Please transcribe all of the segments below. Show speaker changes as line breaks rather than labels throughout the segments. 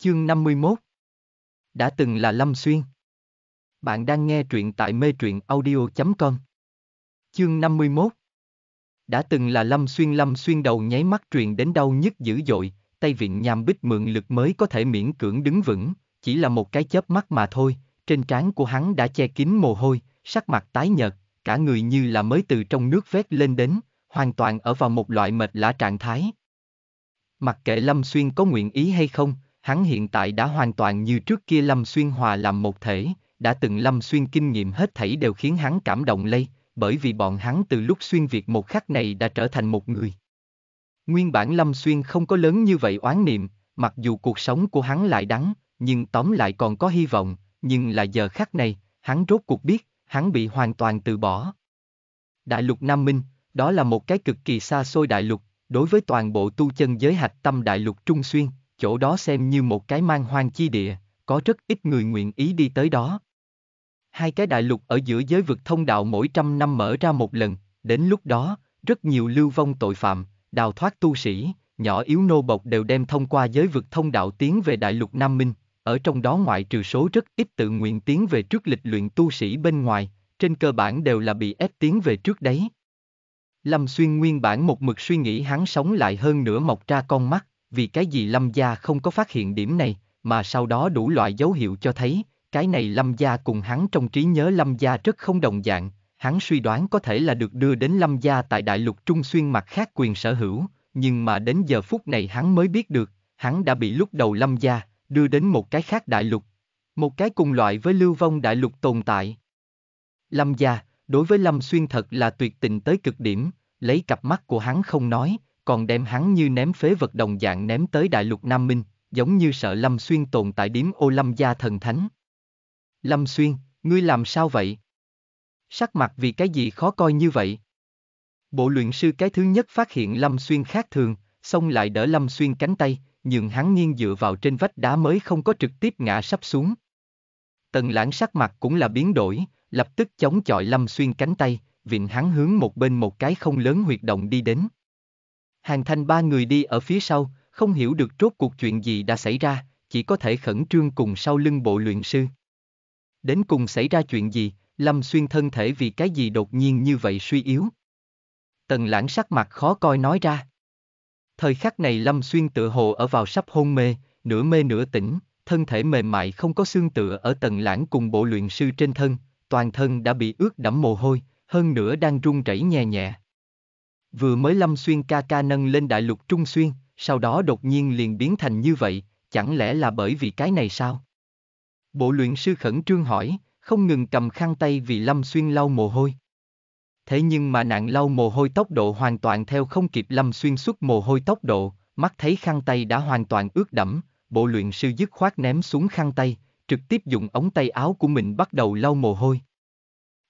Chương 51 Đã từng là Lâm Xuyên Bạn đang nghe truyện tại mê truyện audio.com Chương 51 Đã từng là Lâm Xuyên Lâm Xuyên đầu nháy mắt truyền đến đau nhức dữ dội, tay viện nhàm bích mượn lực mới có thể miễn cưỡng đứng vững, chỉ là một cái chớp mắt mà thôi, trên trán của hắn đã che kín mồ hôi, sắc mặt tái nhợt, cả người như là mới từ trong nước vét lên đến, hoàn toàn ở vào một loại mệt lạ trạng thái. Mặc kệ Lâm Xuyên có nguyện ý hay không, hắn hiện tại đã hoàn toàn như trước kia Lâm Xuyên hòa làm một thể, đã từng Lâm Xuyên kinh nghiệm hết thảy đều khiến hắn cảm động lây, bởi vì bọn hắn từ lúc xuyên Việt một khắc này đã trở thành một người. Nguyên bản Lâm Xuyên không có lớn như vậy oán niệm, mặc dù cuộc sống của hắn lại đắng, nhưng tóm lại còn có hy vọng, nhưng là giờ khắc này, hắn rốt cuộc biết, hắn bị hoàn toàn từ bỏ. Đại lục Nam Minh, đó là một cái cực kỳ xa xôi đại lục, đối với toàn bộ tu chân giới hạch tâm đại lục Trung Xuyên, chỗ đó xem như một cái mang hoang chi địa, có rất ít người nguyện ý đi tới đó. Hai cái đại lục ở giữa giới vực thông đạo mỗi trăm năm mở ra một lần, đến lúc đó, rất nhiều lưu vong tội phạm, đào thoát tu sĩ, nhỏ yếu nô bộc đều đem thông qua giới vực thông đạo tiến về đại lục Nam Minh, ở trong đó ngoại trừ số rất ít tự nguyện tiến về trước lịch luyện tu sĩ bên ngoài, trên cơ bản đều là bị ép tiến về trước đấy. Lâm Xuyên nguyên bản một mực suy nghĩ hắn sống lại hơn nửa mọc ra con mắt, vì cái gì lâm gia không có phát hiện điểm này, mà sau đó đủ loại dấu hiệu cho thấy, cái này lâm gia cùng hắn trong trí nhớ lâm gia rất không đồng dạng, hắn suy đoán có thể là được đưa đến lâm gia tại đại lục trung xuyên mặt khác quyền sở hữu, nhưng mà đến giờ phút này hắn mới biết được, hắn đã bị lúc đầu lâm gia, đưa đến một cái khác đại lục, một cái cùng loại với lưu vong đại lục tồn tại. Lâm gia, đối với Lâm Xuyên thật là tuyệt tình tới cực điểm, lấy cặp mắt của hắn không nói, còn đem hắn như ném phế vật đồng dạng ném tới đại lục Nam Minh, giống như sợ Lâm Xuyên tồn tại điếm ô Lâm gia thần thánh. Lâm Xuyên, ngươi làm sao vậy? Sắc mặt vì cái gì khó coi như vậy? Bộ luyện sư cái thứ nhất phát hiện Lâm Xuyên khác thường, xong lại đỡ Lâm Xuyên cánh tay, nhưng hắn nghiêng dựa vào trên vách đá mới không có trực tiếp ngã sắp xuống. Tần lãng sắc mặt cũng là biến đổi, lập tức chống chọi Lâm Xuyên cánh tay, vịn hắn hướng một bên một cái không lớn huyệt động đi đến. Hàng thanh ba người đi ở phía sau, không hiểu được rốt cuộc chuyện gì đã xảy ra, chỉ có thể khẩn trương cùng sau lưng bộ luyện sư. Đến cùng xảy ra chuyện gì, Lâm Xuyên thân thể vì cái gì đột nhiên như vậy suy yếu. Tần lãng sắc mặt khó coi nói ra. Thời khắc này Lâm Xuyên tự hồ ở vào sắp hôn mê, nửa mê nửa tỉnh, thân thể mềm mại không có xương tựa ở tần lãng cùng bộ luyện sư trên thân, toàn thân đã bị ướt đẫm mồ hôi, hơn nữa đang run rẩy nhẹ nhẹ. Vừa mới Lâm Xuyên ca ca nâng lên đại lục Trung Xuyên, sau đó đột nhiên liền biến thành như vậy, chẳng lẽ là bởi vì cái này sao? Bộ luyện sư khẩn trương hỏi, không ngừng cầm khăn tay vì Lâm Xuyên lau mồ hôi. Thế nhưng mà nạn lau mồ hôi tốc độ hoàn toàn theo không kịp Lâm Xuyên xuất mồ hôi tốc độ, mắt thấy khăn tay đã hoàn toàn ướt đẫm, bộ luyện sư dứt khoát ném xuống khăn tay, trực tiếp dùng ống tay áo của mình bắt đầu lau mồ hôi.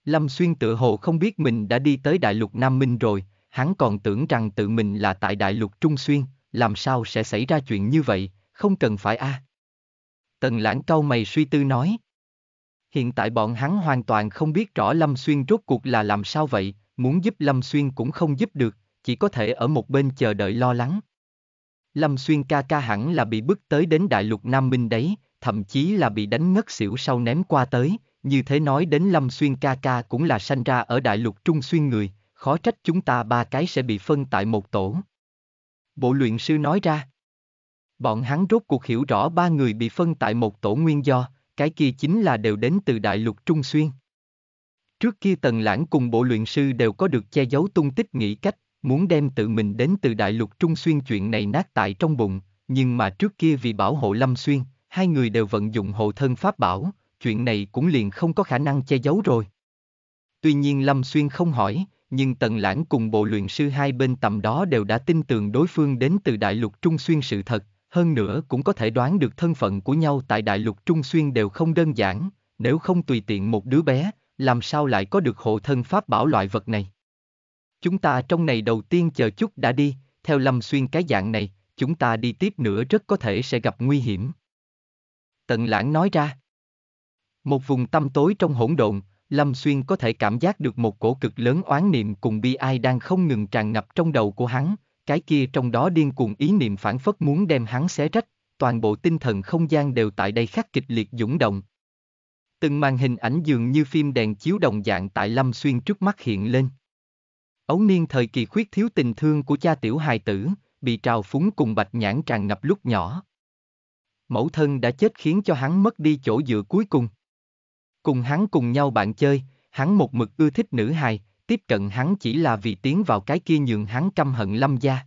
Lâm Xuyên tự hồ không biết mình đã đi tới đại lục Nam Minh rồi, hắn còn tưởng rằng tự mình là tại đại lục Trung Xuyên, làm sao sẽ xảy ra chuyện như vậy, không cần phải a. À. Tần lãng cau mày suy tư nói. Hiện tại bọn hắn hoàn toàn không biết rõ Lâm Xuyên rốt cuộc là làm sao vậy, muốn giúp Lâm Xuyên cũng không giúp được, chỉ có thể ở một bên chờ đợi lo lắng. Lâm Xuyên ca ca hẳn là bị bức tới đến đại lục Nam Minh đấy, thậm chí là bị đánh ngất xỉu sau ném qua tới, như thế nói đến Lâm Xuyên ca ca cũng là sanh ra ở đại lục Trung Xuyên người, khó trách chúng ta ba cái sẽ bị phân tại một tổ. Bộ luyện sư nói ra. Bọn hắn rốt cuộc hiểu rõ ba người bị phân tại một tổ nguyên do, cái kia chính là đều đến từ đại lục Trung Xuyên. Trước kia tần lãng cùng bộ luyện sư đều có được che giấu tung tích nghĩ cách, muốn đem tự mình đến từ đại lục Trung Xuyên chuyện này nát tại trong bụng, nhưng mà trước kia vì bảo hộ Lâm Xuyên, hai người đều vận dụng hộ thân pháp bảo, chuyện này cũng liền không có khả năng che giấu rồi. Tuy nhiên Lâm Xuyên không hỏi, nhưng Tần Lãng cùng bộ luyện sư hai bên tầm đó đều đã tin tưởng đối phương đến từ đại lục Trung Xuyên sự thật, hơn nữa cũng có thể đoán được thân phận của nhau tại đại lục Trung Xuyên đều không đơn giản, nếu không tùy tiện một đứa bé, làm sao lại có được hộ thân pháp bảo loại vật này. Chúng ta trong này đầu tiên chờ chút đã đi, theo Lâm Xuyên cái dạng này, chúng ta đi tiếp nữa rất có thể sẽ gặp nguy hiểm. Tần Lãng nói ra. Một vùng tăm tối trong hỗn độn, Lâm Xuyên có thể cảm giác được một cổ cực lớn oán niệm cùng bi ai đang không ngừng tràn ngập trong đầu của hắn, cái kia trong đó điên cuồng ý niệm phản phất muốn đem hắn xé rách, toàn bộ tinh thần không gian đều tại đây khắc kịch liệt dũng động. Từng màn hình ảnh dường như phim đèn chiếu đồng dạng tại Lâm Xuyên trước mắt hiện lên. Ấu niên thời kỳ khuyết thiếu tình thương của cha tiểu hài tử, bị trào phúng cùng bạch nhãn tràn ngập lúc nhỏ. Mẫu thân đã chết khiến cho hắn mất đi chỗ dựa cuối cùng cùng hắn cùng nhau bạn chơi, hắn một mực ưa thích nữ hài, tiếp cận hắn chỉ là vì tiến vào cái kia nhường hắn căm hận lâm gia.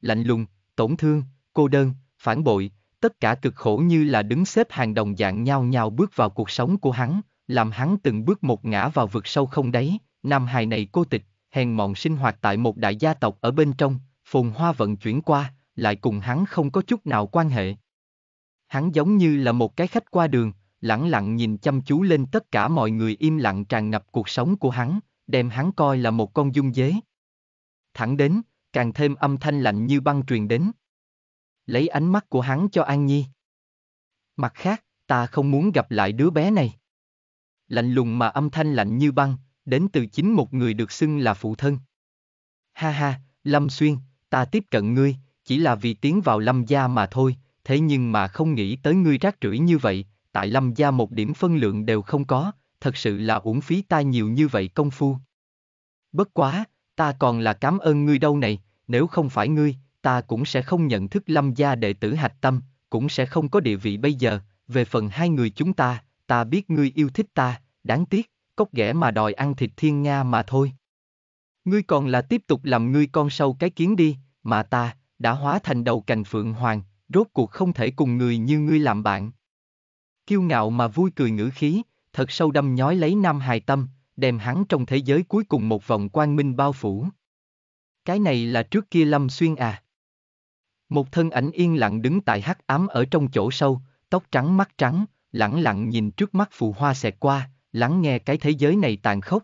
Lạnh lùng, tổn thương, cô đơn, phản bội, tất cả cực khổ như là đứng xếp hàng đồng dạng nhau nhau bước vào cuộc sống của hắn, làm hắn từng bước một ngã vào vực sâu không đáy, nam hài này cô tịch, hèn mọn sinh hoạt tại một đại gia tộc ở bên trong, phồn hoa vận chuyển qua, lại cùng hắn không có chút nào quan hệ. Hắn giống như là một cái khách qua đường, lẳng lặng nhìn chăm chú lên tất cả mọi người im lặng tràn ngập cuộc sống của hắn, đem hắn coi là một con dung dế. Thẳng đến, càng thêm âm thanh lạnh như băng truyền đến. Lấy ánh mắt của hắn cho An Nhi. Mặt khác, ta không muốn gặp lại đứa bé này. Lạnh lùng mà âm thanh lạnh như băng, đến từ chính một người được xưng là phụ thân. Ha ha, Lâm Xuyên, ta tiếp cận ngươi, chỉ là vì tiến vào Lâm gia mà thôi, thế nhưng mà không nghĩ tới ngươi rác rưởi như vậy, tại Lâm Gia một điểm phân lượng đều không có, thật sự là uổng phí ta nhiều như vậy công phu. Bất quá, ta còn là cảm ơn ngươi đâu này, nếu không phải ngươi, ta cũng sẽ không nhận thức Lâm Gia đệ tử hạch tâm, cũng sẽ không có địa vị bây giờ, về phần hai người chúng ta, ta biết ngươi yêu thích ta, đáng tiếc, cốc ghẻ mà đòi ăn thịt thiên Nga mà thôi. Ngươi còn là tiếp tục làm ngươi con sâu cái kiến đi, mà ta, đã hóa thành đầu cành phượng hoàng, rốt cuộc không thể cùng người như ngươi làm bạn kiêu ngạo mà vui cười ngữ khí, thật sâu đâm nhói lấy Nam Hài tâm, đem hắn trong thế giới cuối cùng một vòng quang minh bao phủ. Cái này là trước kia Lâm Xuyên à. Một thân ảnh yên lặng đứng tại hắc ám ở trong chỗ sâu, tóc trắng mắt trắng, lẳng lặng nhìn trước mắt phù hoa xẹt qua, lắng nghe cái thế giới này tàn khốc.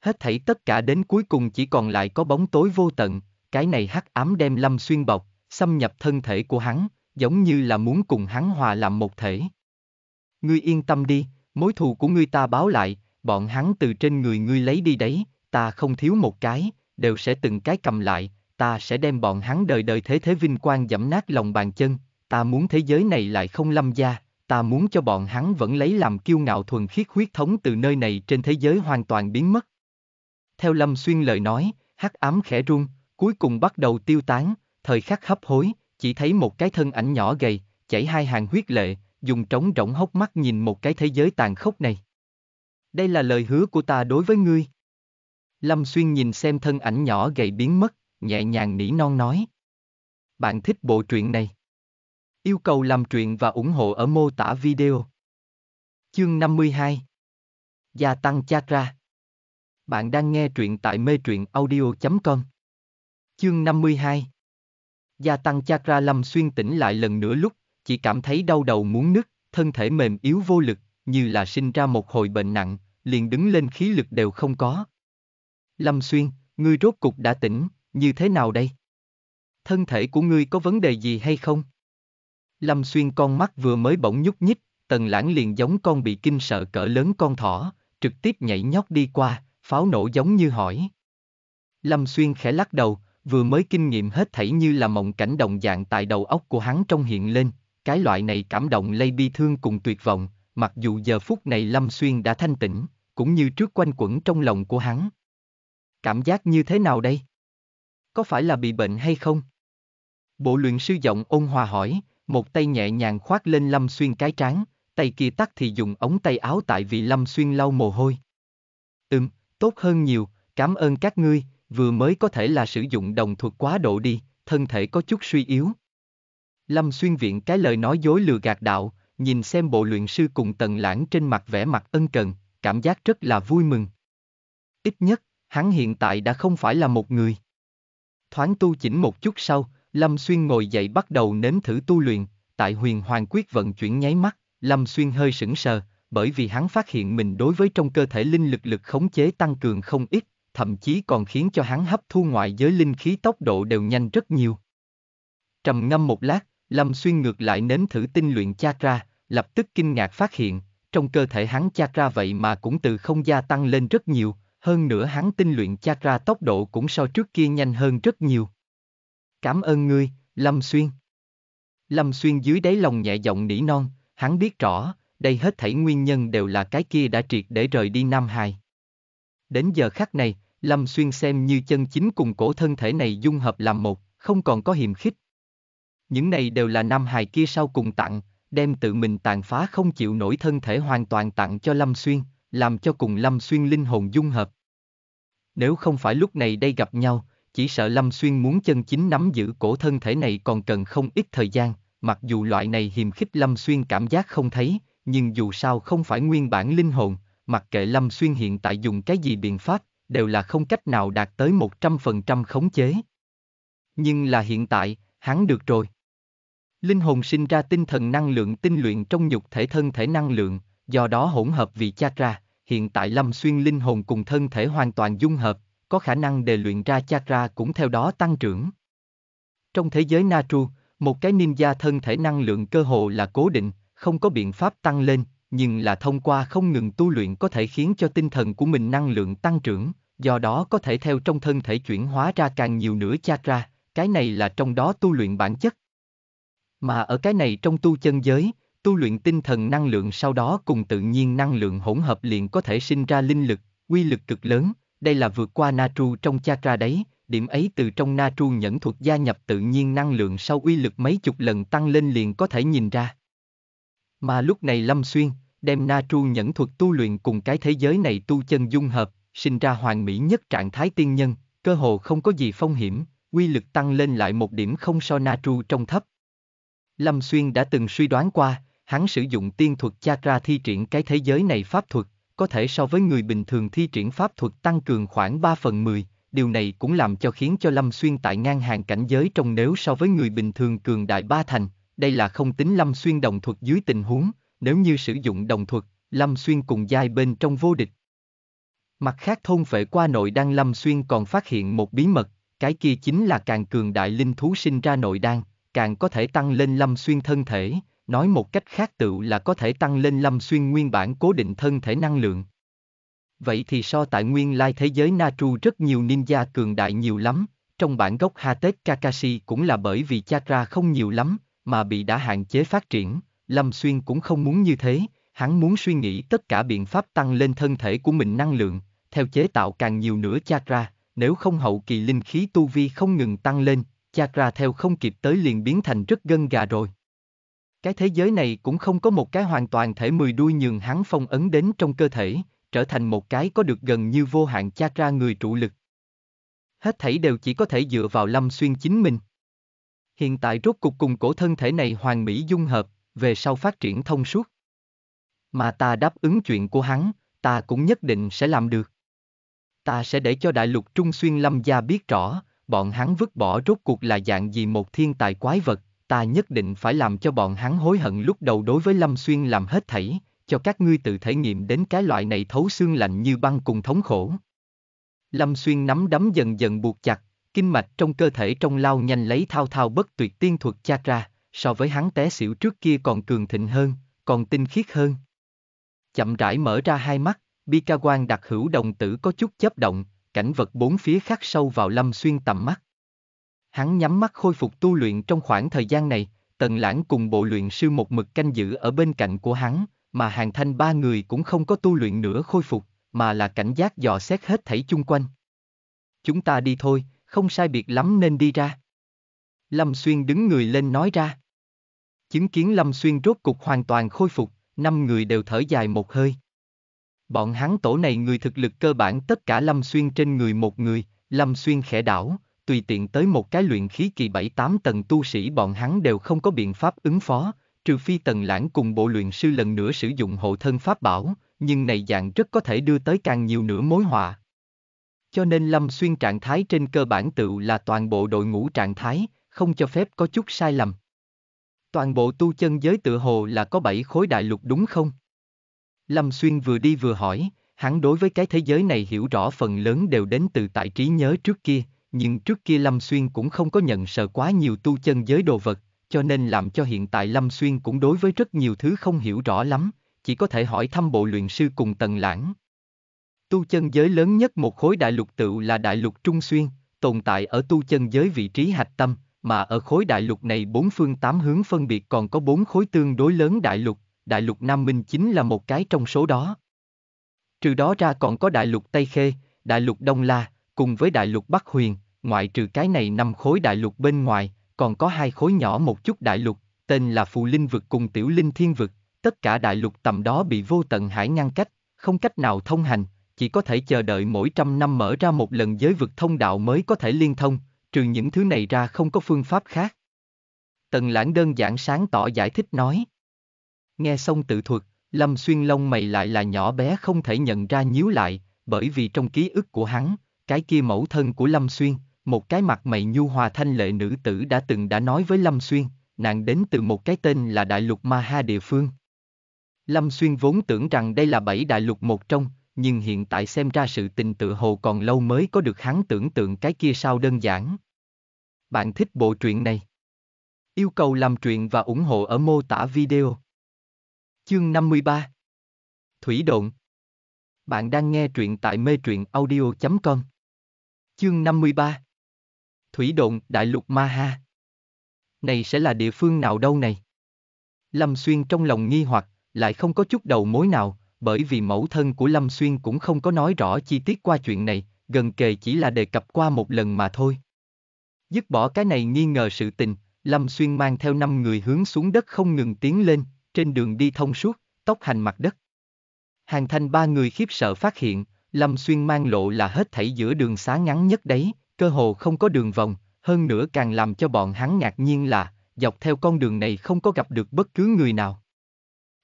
Hết thảy tất cả đến cuối cùng chỉ còn lại có bóng tối vô tận, cái này hắc ám đem Lâm Xuyên bọc, xâm nhập thân thể của hắn, giống như là muốn cùng hắn hòa làm một thể. Ngươi yên tâm đi, mối thù của ngươi ta báo lại, bọn hắn từ trên người ngươi lấy đi đấy, ta không thiếu một cái, đều sẽ từng cái cầm lại, ta sẽ đem bọn hắn đời đời thế thế vinh quang dẫm nát lòng bàn chân, ta muốn thế giới này lại không lâm gia, ta muốn cho bọn hắn vẫn lấy làm kiêu ngạo thuần khiết huyết thống từ nơi này trên thế giới hoàn toàn biến mất. Theo Lâm Xuyên lời nói, hắc ám khẽ run, cuối cùng bắt đầu tiêu tán, thời khắc hấp hối, chỉ thấy một cái thân ảnh nhỏ gầy, chảy hai hàng huyết lệ, dùng trống rỗng hốc mắt nhìn một cái thế giới tàn khốc này. Đây là lời hứa của ta đối với ngươi. Lâm Xuyên nhìn xem thân ảnh nhỏ gầy biến mất, nhẹ nhàng nỉ non nói. Bạn thích bộ truyện này? Yêu cầu làm truyện và ủng hộ ở mô tả video. Chương 52 Gia tăng chakra Bạn đang nghe truyện tại mê truyện audio.com Chương 52 Gia tăng chakra lâm xuyên tỉnh lại lần nữa lúc chỉ cảm thấy đau đầu muốn nứt, thân thể mềm yếu vô lực, như là sinh ra một hồi bệnh nặng, liền đứng lên khí lực đều không có. Lâm Xuyên, ngươi rốt cục đã tỉnh, như thế nào đây? Thân thể của ngươi có vấn đề gì hay không? Lâm Xuyên con mắt vừa mới bỗng nhúc nhích, tần lãng liền giống con bị kinh sợ cỡ lớn con thỏ, trực tiếp nhảy nhót đi qua, pháo nổ giống như hỏi. Lâm Xuyên khẽ lắc đầu, vừa mới kinh nghiệm hết thảy như là mộng cảnh đồng dạng tại đầu óc của hắn trong hiện lên, cái loại này cảm động lây bi thương cùng tuyệt vọng, mặc dù giờ phút này Lâm Xuyên đã thanh tĩnh, cũng như trước quanh quẩn trong lòng của hắn. Cảm giác như thế nào đây? Có phải là bị bệnh hay không? Bộ luyện sư giọng ôn hòa hỏi, một tay nhẹ nhàng khoác lên Lâm Xuyên cái trán, tay kia tắt thì dùng ống tay áo tại vì Lâm Xuyên lau mồ hôi. Ừm, tốt hơn nhiều, cảm ơn các ngươi, vừa mới có thể là sử dụng đồng thuật quá độ đi, thân thể có chút suy yếu. Lâm xuyên viện cái lời nói dối lừa gạt đạo, nhìn xem bộ luyện sư cùng tần lãng trên mặt vẻ mặt ân cần, cảm giác rất là vui mừng. Ít nhất, hắn hiện tại đã không phải là một người. Thoáng tu chỉnh một chút sau, Lâm Xuyên ngồi dậy bắt đầu nếm thử tu luyện, tại huyền hoàng quyết vận chuyển nháy mắt, Lâm Xuyên hơi sững sờ, bởi vì hắn phát hiện mình đối với trong cơ thể linh lực lực khống chế tăng cường không ít, thậm chí còn khiến cho hắn hấp thu ngoại giới linh khí tốc độ đều nhanh rất nhiều. Trầm ngâm một lát, Lâm Xuyên ngược lại nếm thử tinh luyện chakra, lập tức kinh ngạc phát hiện, trong cơ thể hắn chakra vậy mà cũng từ không gia tăng lên rất nhiều, hơn nữa hắn tinh luyện chakra tốc độ cũng so trước kia nhanh hơn rất nhiều. Cảm ơn ngươi, Lâm Xuyên. Lâm Xuyên dưới đáy lòng nhẹ giọng nỉ non, hắn biết rõ, đây hết thảy nguyên nhân đều là cái kia đã triệt để rời đi Nam Hài. Đến giờ khắc này, Lâm Xuyên xem như chân chính cùng cổ thân thể này dung hợp làm một, không còn có hiềm khích, những này đều là nam hài kia sau cùng tặng, đem tự mình tàn phá không chịu nổi thân thể hoàn toàn tặng cho Lâm Xuyên, làm cho cùng Lâm Xuyên linh hồn dung hợp. Nếu không phải lúc này đây gặp nhau, chỉ sợ Lâm Xuyên muốn chân chính nắm giữ cổ thân thể này còn cần không ít thời gian, mặc dù loại này hiềm khích Lâm Xuyên cảm giác không thấy, nhưng dù sao không phải nguyên bản linh hồn, mặc kệ Lâm Xuyên hiện tại dùng cái gì biện pháp, đều là không cách nào đạt tới 100% khống chế. Nhưng là hiện tại, hắn được rồi. Linh hồn sinh ra tinh thần năng lượng tinh luyện trong nhục thể thân thể năng lượng, do đó hỗn hợp vị chakra, hiện tại Lâm Xuyên linh hồn cùng thân thể hoàn toàn dung hợp, có khả năng đề luyện ra chakra cũng theo đó tăng trưởng. Trong thế giới Natru, một cái ninja thân thể năng lượng cơ hồ là cố định, không có biện pháp tăng lên, nhưng là thông qua không ngừng tu luyện có thể khiến cho tinh thần của mình năng lượng tăng trưởng, do đó có thể theo trong thân thể chuyển hóa ra càng nhiều nữa chakra, cái này là trong đó tu luyện bản chất. Mà ở cái này trong tu chân giới, tu luyện tinh thần năng lượng sau đó cùng tự nhiên năng lượng hỗn hợp liền có thể sinh ra linh lực, quy lực cực lớn, đây là vượt qua Natru trong chakra đấy, điểm ấy từ trong Natru nhẫn thuật gia nhập tự nhiên năng lượng sau quy lực mấy chục lần tăng lên liền có thể nhìn ra. Mà lúc này Lâm Xuyên, đem Natru nhẫn thuật tu luyện cùng cái thế giới này tu chân dung hợp, sinh ra hoàn mỹ nhất trạng thái tiên nhân, cơ hồ không có gì phong hiểm, quy lực tăng lên lại một điểm không so Natru trong thấp, Lâm Xuyên đã từng suy đoán qua, hắn sử dụng tiên thuật chakra thi triển cái thế giới này pháp thuật, có thể so với người bình thường thi triển pháp thuật tăng cường khoảng 3 phần 10, điều này cũng làm cho khiến cho Lâm Xuyên tại ngang hàng cảnh giới trong nếu so với người bình thường cường đại ba thành, đây là không tính Lâm Xuyên đồng thuật dưới tình huống, nếu như sử dụng đồng thuật, Lâm Xuyên cùng giai bên trong vô địch. Mặt khác thôn phệ qua nội đan Lâm Xuyên còn phát hiện một bí mật, cái kia chính là càng cường đại linh thú sinh ra nội đan, càng có thể tăng lên lâm xuyên thân thể, nói một cách khác tự là có thể tăng lên lâm xuyên nguyên bản cố định thân thể năng lượng. Vậy thì so tại nguyên lai thế giới Natru rất nhiều ninja cường đại nhiều lắm, trong bản gốc Hatết Kakashi cũng là bởi vì chakra không nhiều lắm, mà bị đã hạn chế phát triển, Lâm Xuyên cũng không muốn như thế, hắn muốn suy nghĩ tất cả biện pháp tăng lên thân thể của mình năng lượng, theo chế tạo càng nhiều nữa chakra, nếu không hậu kỳ linh khí tu vi không ngừng tăng lên, Chakra theo không kịp tới liền biến thành rất gân gà rồi. Cái thế giới này cũng không có một cái hoàn toàn thể mười đuôi nhường hắn phong ấn đến trong cơ thể, trở thành một cái có được gần như vô hạn chakra người trụ lực. Hết thảy đều chỉ có thể dựa vào lâm xuyên chính mình. Hiện tại rốt cục cùng cổ thân thể này hoàn mỹ dung hợp, về sau phát triển thông suốt. Mà ta đáp ứng chuyện của hắn, ta cũng nhất định sẽ làm được. Ta sẽ để cho đại lục Trung Xuyên Lâm Gia biết rõ, bọn hắn vứt bỏ rốt cuộc là dạng gì một thiên tài quái vật, ta nhất định phải làm cho bọn hắn hối hận lúc đầu đối với Lâm Xuyên làm hết thảy, cho các ngươi tự thể nghiệm đến cái loại này thấu xương lạnh như băng cùng thống khổ. Lâm Xuyên nắm đấm dần dần buộc chặt, kinh mạch trong cơ thể trong lao nhanh lấy thao thao bất tuyệt tiên thuật chát ra, so với hắn té xỉu trước kia còn cường thịnh hơn, còn tinh khiết hơn. Chậm rãi mở ra hai mắt, Bi Ca Quan đặc hữu đồng tử có chút chấp động, cảnh vật bốn phía khắc sâu vào Lâm Xuyên tầm mắt. Hắn nhắm mắt khôi phục tu luyện trong khoảng thời gian này, Tần Lãng cùng bộ luyện sư một mực canh giữ ở bên cạnh của hắn, mà hàng thanh ba người cũng không có tu luyện nữa khôi phục, mà là cảnh giác dò xét hết thảy chung quanh. Chúng ta đi thôi, không sai biệt lắm nên đi ra. Lâm Xuyên đứng người lên nói ra. Chứng kiến Lâm Xuyên rốt cục hoàn toàn khôi phục, năm người đều thở dài một hơi. Bọn hắn tổ này người thực lực cơ bản tất cả lâm xuyên trên người một người, lâm xuyên khẽ đảo, tùy tiện tới một cái luyện khí kỳ 7-8 tầng tu sĩ bọn hắn đều không có biện pháp ứng phó, trừ phi tần lãng cùng bộ luyện sư lần nữa sử dụng hộ thân pháp bảo, nhưng này dạng rất có thể đưa tới càng nhiều nửa mối họa. Cho nên Lâm Xuyên trạng thái trên cơ bản tự là toàn bộ đội ngũ trạng thái, không cho phép có chút sai lầm. Toàn bộ tu chân giới tự hồ là có bảy khối đại lục đúng không? Lâm Xuyên vừa đi vừa hỏi, hắn đối với cái thế giới này hiểu rõ phần lớn đều đến từ tại trí nhớ trước kia, nhưng trước kia Lâm Xuyên cũng không có nhận sợ quá nhiều tu chân giới đồ vật, cho nên làm cho hiện tại Lâm Xuyên cũng đối với rất nhiều thứ không hiểu rõ lắm, chỉ có thể hỏi thăm bộ luyện sư cùng tần lãng. Tu chân giới lớn nhất một khối đại lục tựu là đại lục Trung Xuyên, tồn tại ở tu chân giới vị trí hạch tâm, mà ở khối đại lục này bốn phương tám hướng phân biệt còn có bốn khối tương đối lớn đại lục, đại lục Nam Minh chính là một cái trong số đó. Trừ đó ra còn có đại lục Tây Khê, đại lục Đông La, cùng với đại lục Bắc Huyền, ngoại trừ cái này năm khối đại lục bên ngoài, còn có hai khối nhỏ một chút đại lục, tên là Phù Linh Vực cùng Tiểu Linh Thiên Vực, tất cả đại lục tầm đó bị vô tận hải ngăn cách, không cách nào thông hành, chỉ có thể chờ đợi mỗi trăm năm mở ra một lần giới vực thông đạo mới có thể liên thông, trừ những thứ này ra không có phương pháp khác. Tần lãng đơn giản sáng tỏ giải thích nói. Nghe xong tự thuật, Lâm Xuyên Long mày lại là nhỏ bé không thể nhận ra nhíu lại, bởi vì trong ký ức của hắn, cái kia mẫu thân của Lâm Xuyên, một cái mặt mày nhu hòa thanh lệ nữ tử đã từng đã nói với Lâm Xuyên, nàng đến từ một cái tên là Đại lục Ma Ha địa phương. Lâm Xuyên vốn tưởng rằng đây là bảy đại lục một trong, nhưng hiện tại xem ra sự tình tự hồ còn lâu mới có được hắn tưởng tượng cái kia sao đơn giản. Bạn thích bộ truyện này? Yêu cầu làm truyện và ủng hộ ở mô tả video. Chương 53 Thủy Độn Bạn đang nghe truyện tại mê truyện audio.com Chương 53 Thủy Độn Đại Lục Ma Ha Này sẽ là địa phương nào đâu này? Lâm Xuyên trong lòng nghi hoặc, lại không có chút đầu mối nào, bởi vì mẫu thân của Lâm Xuyên cũng không có nói rõ chi tiết qua chuyện này, gần kề chỉ là đề cập qua một lần mà thôi. Dứt bỏ cái này nghi ngờ sự tình, Lâm Xuyên mang theo năm người hướng xuống đất không ngừng tiến lên, trên đường đi thông suốt, tốc hành mặt đất. Hàng thanh ba người khiếp sợ phát hiện, Lâm Xuyên mang lộ là hết thảy giữa đường xá ngắn nhất đấy, cơ hồ không có đường vòng, hơn nữa càng làm cho bọn hắn ngạc nhiên là, dọc theo con đường này không có gặp được bất cứ người nào.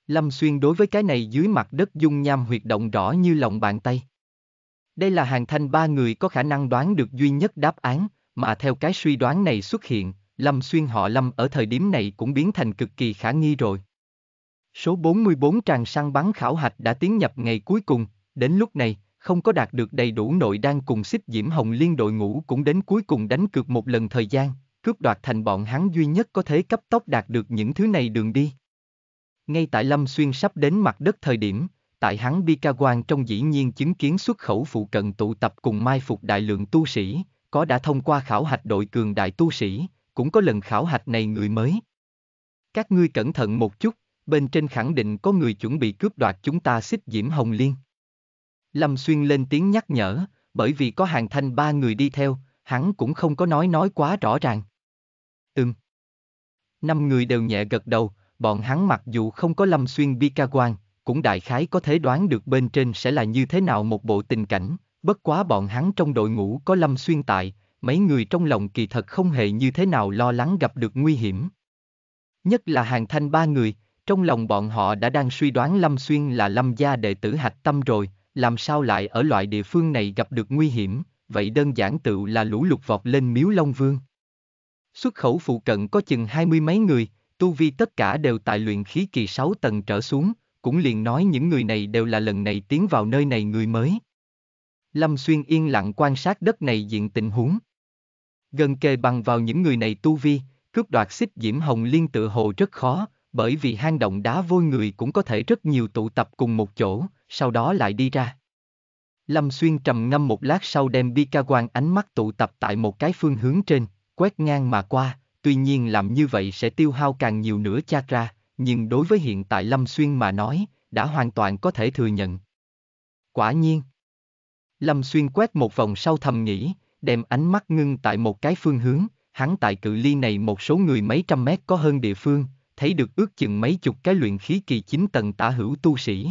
Lâm Xuyên đối với cái này dưới mặt đất dung nham huyệt động rõ như lòng bàn tay. Đây là hàng thanh ba người có khả năng đoán được duy nhất đáp án, mà theo cái suy đoán này xuất hiện, Lâm Xuyên họ Lâm ở thời điểm này cũng biến thành cực kỳ khả nghi rồi. Số 44 tràng săn bắn khảo hạch đã tiến nhập ngày cuối cùng, đến lúc này, không có đạt được đầy đủ nội đang cùng xích diễm hồng liên đội ngũ cũng đến cuối cùng đánh cược một lần thời gian, cướp đoạt thành bọn hắn duy nhất có thể cấp tốc đạt được những thứ này đường đi. Ngay tại Lâm Xuyên sắp đến mặt đất thời điểm, tại hắn bi ca quan trong dĩ nhiên chứng kiến xuất khẩu phụ cận tụ tập cùng mai phục đại lượng tu sĩ, có đã thông qua khảo hạch đội cường đại tu sĩ, cũng có lần khảo hạch này người mới. Các ngươi cẩn thận một chút, Bên trên khẳng định có người chuẩn bị cướp đoạt chúng ta xích diễm hồng liên. Lâm Xuyên lên tiếng nhắc nhở, bởi vì có hàng thanh ba người đi theo, hắn cũng không có nói nói quá rõ ràng. Ừm. Năm người đều nhẹ gật đầu, bọn hắn mặc dù không có Lâm Xuyên bi ca quan, cũng đại khái có thể đoán được bên trên sẽ là như thế nào một bộ tình cảnh, bất quá bọn hắn trong đội ngũ có Lâm Xuyên tại, mấy người trong lòng kỳ thật không hề như thế nào lo lắng gặp được nguy hiểm. Nhất là hàng thanh ba người, trong lòng bọn họ đã đang suy đoán Lâm Xuyên là Lâm gia đệ tử hạch tâm rồi, làm sao lại ở loại địa phương này gặp được nguy hiểm, vậy đơn giản tự là lũ lục vọt lên miếu Long Vương. Xuất khẩu phụ cận có chừng hai mươi mấy người, tu vi tất cả đều tại luyện khí kỳ 6 tầng trở xuống, cũng liền nói những người này đều là lần này tiến vào nơi này người mới. Lâm Xuyên yên lặng quan sát đất này diện tình huống. Gần kề bằng vào những người này tu vi, cướp đoạt xích diễm hồng liên tự hồ rất khó, bởi vì hang động đá vôi người cũng có thể rất nhiều tụ tập cùng một chỗ, sau đó lại đi ra. Lâm Xuyên trầm ngâm một lát sau đem bi ca quan ánh mắt tụ tập tại một cái phương hướng trên, quét ngang mà qua, tuy nhiên làm như vậy sẽ tiêu hao càng nhiều nữa chakra, nhưng đối với hiện tại Lâm Xuyên mà nói, đã hoàn toàn có thể thừa nhận. Quả nhiên, Lâm Xuyên quét một vòng sau thầm nghĩ, đem ánh mắt ngưng tại một cái phương hướng, hắn tại cự ly này một số người mấy trăm mét có hơn địa phương, thấy được ước chừng mấy chục cái luyện khí kỳ chín tầng tả hữu tu sĩ.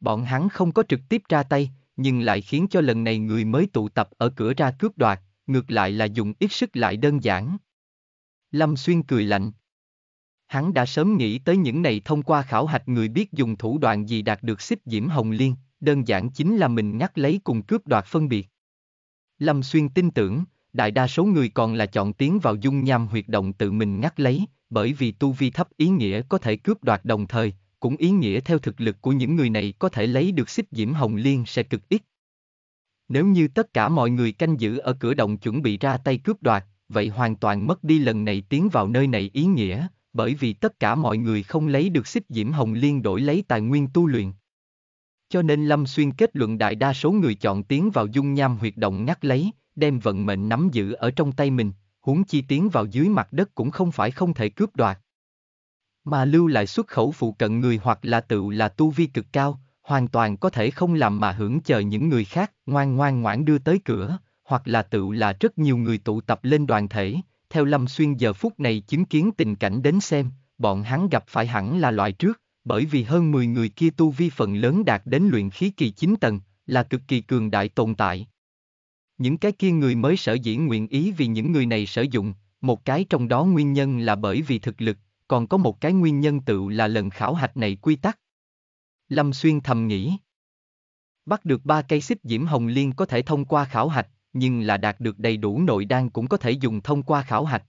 Bọn hắn không có trực tiếp ra tay, nhưng lại khiến cho lần này người mới tụ tập ở cửa ra cướp đoạt, ngược lại là dùng ít sức lại đơn giản. Lâm Xuyên cười lạnh. Hắn đã sớm nghĩ tới những này thông qua khảo hạch người biết dùng thủ đoạn gì đạt được xích diễm hồng liên, đơn giản chính là mình ngắt lấy cùng cướp đoạt phân biệt. Lâm Xuyên tin tưởng, đại đa số người còn là chọn tiến vào dung nham huyệt động tự mình ngắt lấy, bởi vì tu vi thấp ý nghĩa có thể cướp đoạt đồng thời, cũng ý nghĩa theo thực lực của những người này có thể lấy được xích diễm hồng liên sẽ cực ít. Nếu như tất cả mọi người canh giữ ở cửa động chuẩn bị ra tay cướp đoạt, vậy hoàn toàn mất đi lần này tiến vào nơi này ý nghĩa, bởi vì tất cả mọi người không lấy được xích diễm hồng liên đổi lấy tài nguyên tu luyện. Cho nên Lâm Xuyên kết luận đại đa số người chọn tiến vào dung nham huyệt động ngắt lấy, đem vận mệnh nắm giữ ở trong tay mình, huống chi tiến vào dưới mặt đất cũng không phải không thể cướp đoạt. Mà lưu lại xuất khẩu phụ cận người hoặc là tự là tu vi cực cao, hoàn toàn có thể không làm mà hưởng chờ những người khác ngoan ngoan ngoãn đưa tới cửa, hoặc là tự là rất nhiều người tụ tập lên đoàn thể, theo Lâm Xuyên giờ phút này chứng kiến tình cảnh đến xem, bọn hắn gặp phải hẳn là loại trước, bởi vì hơn 10 người kia tu vi phần lớn đạt đến luyện khí kỳ 9 tầng, là cực kỳ cường đại tồn tại, những cái kia người mới sở dĩ nguyện ý vì những người này sử dụng, một cái trong đó nguyên nhân là bởi vì thực lực, còn có một cái nguyên nhân tự là lần khảo hạch này quy tắc. Lâm Xuyên thầm nghĩ. Bắt được ba cây xích diễm hồng liên có thể thông qua khảo hạch, nhưng là đạt được đầy đủ nội đan cũng có thể dùng thông qua khảo hạch.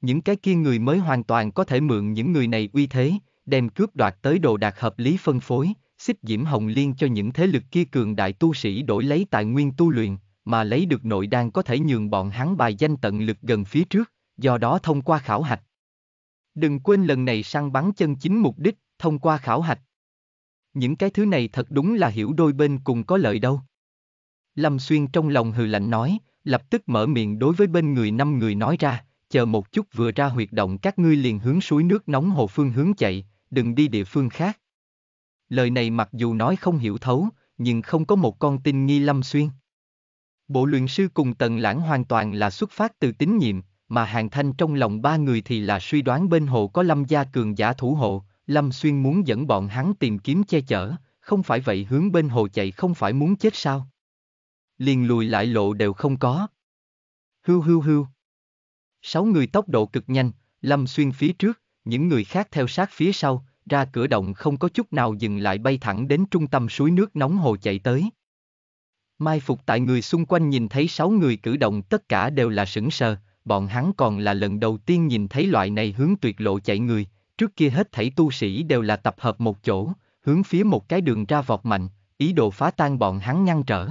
Những cái kia người mới hoàn toàn có thể mượn những người này uy thế, đem cướp đoạt tới đồ đạt hợp lý phân phối, xích diễm hồng liên cho những thế lực kia cường đại tu sĩ đổi lấy tài nguyên tu luyện mà lấy được nội đan có thể nhường bọn hắn bài danh tận lực gần phía trước, do đó thông qua khảo hạch. Đừng quên lần này săn bắn chân chính mục đích, thông qua khảo hạch. Những cái thứ này thật đúng là hiểu đôi bên cùng có lợi đâu. Lâm Xuyên trong lòng hừ lạnh nói, lập tức mở miệng đối với bên người năm người nói ra, chờ một chút vừa ra huyệt động các ngươi liền hướng suối nước nóng hồ phương hướng chạy, đừng đi địa phương khác. Lời này mặc dù nói không hiểu thấu, nhưng không có một con tin nghi Lâm Xuyên. Bộ luyện sư cùng Tần Lãng hoàn toàn là xuất phát từ tín nhiệm, mà Hàng Thanh trong lòng ba người thì là suy đoán bên hồ có Lâm gia cường giả thủ hộ, Lâm Xuyên muốn dẫn bọn hắn tìm kiếm che chở, không phải vậy hướng bên hồ chạy không phải muốn chết sao? Liền lùi lại lộ đều không có. Hưu hưu hưu. Sáu người tốc độ cực nhanh, Lâm Xuyên phía trước, những người khác theo sát phía sau, ra cửa động không có chút nào dừng lại bay thẳng đến trung tâm suối nước nóng hồ chạy tới. Mai phục tại người xung quanh nhìn thấy sáu người cử động tất cả đều là sững sờ, bọn hắn còn là lần đầu tiên nhìn thấy loại này hướng tuyệt lộ chạy người, trước kia hết thảy tu sĩ đều là tập hợp một chỗ, hướng phía một cái đường ra vọt mạnh, ý đồ phá tan bọn hắn ngăn trở.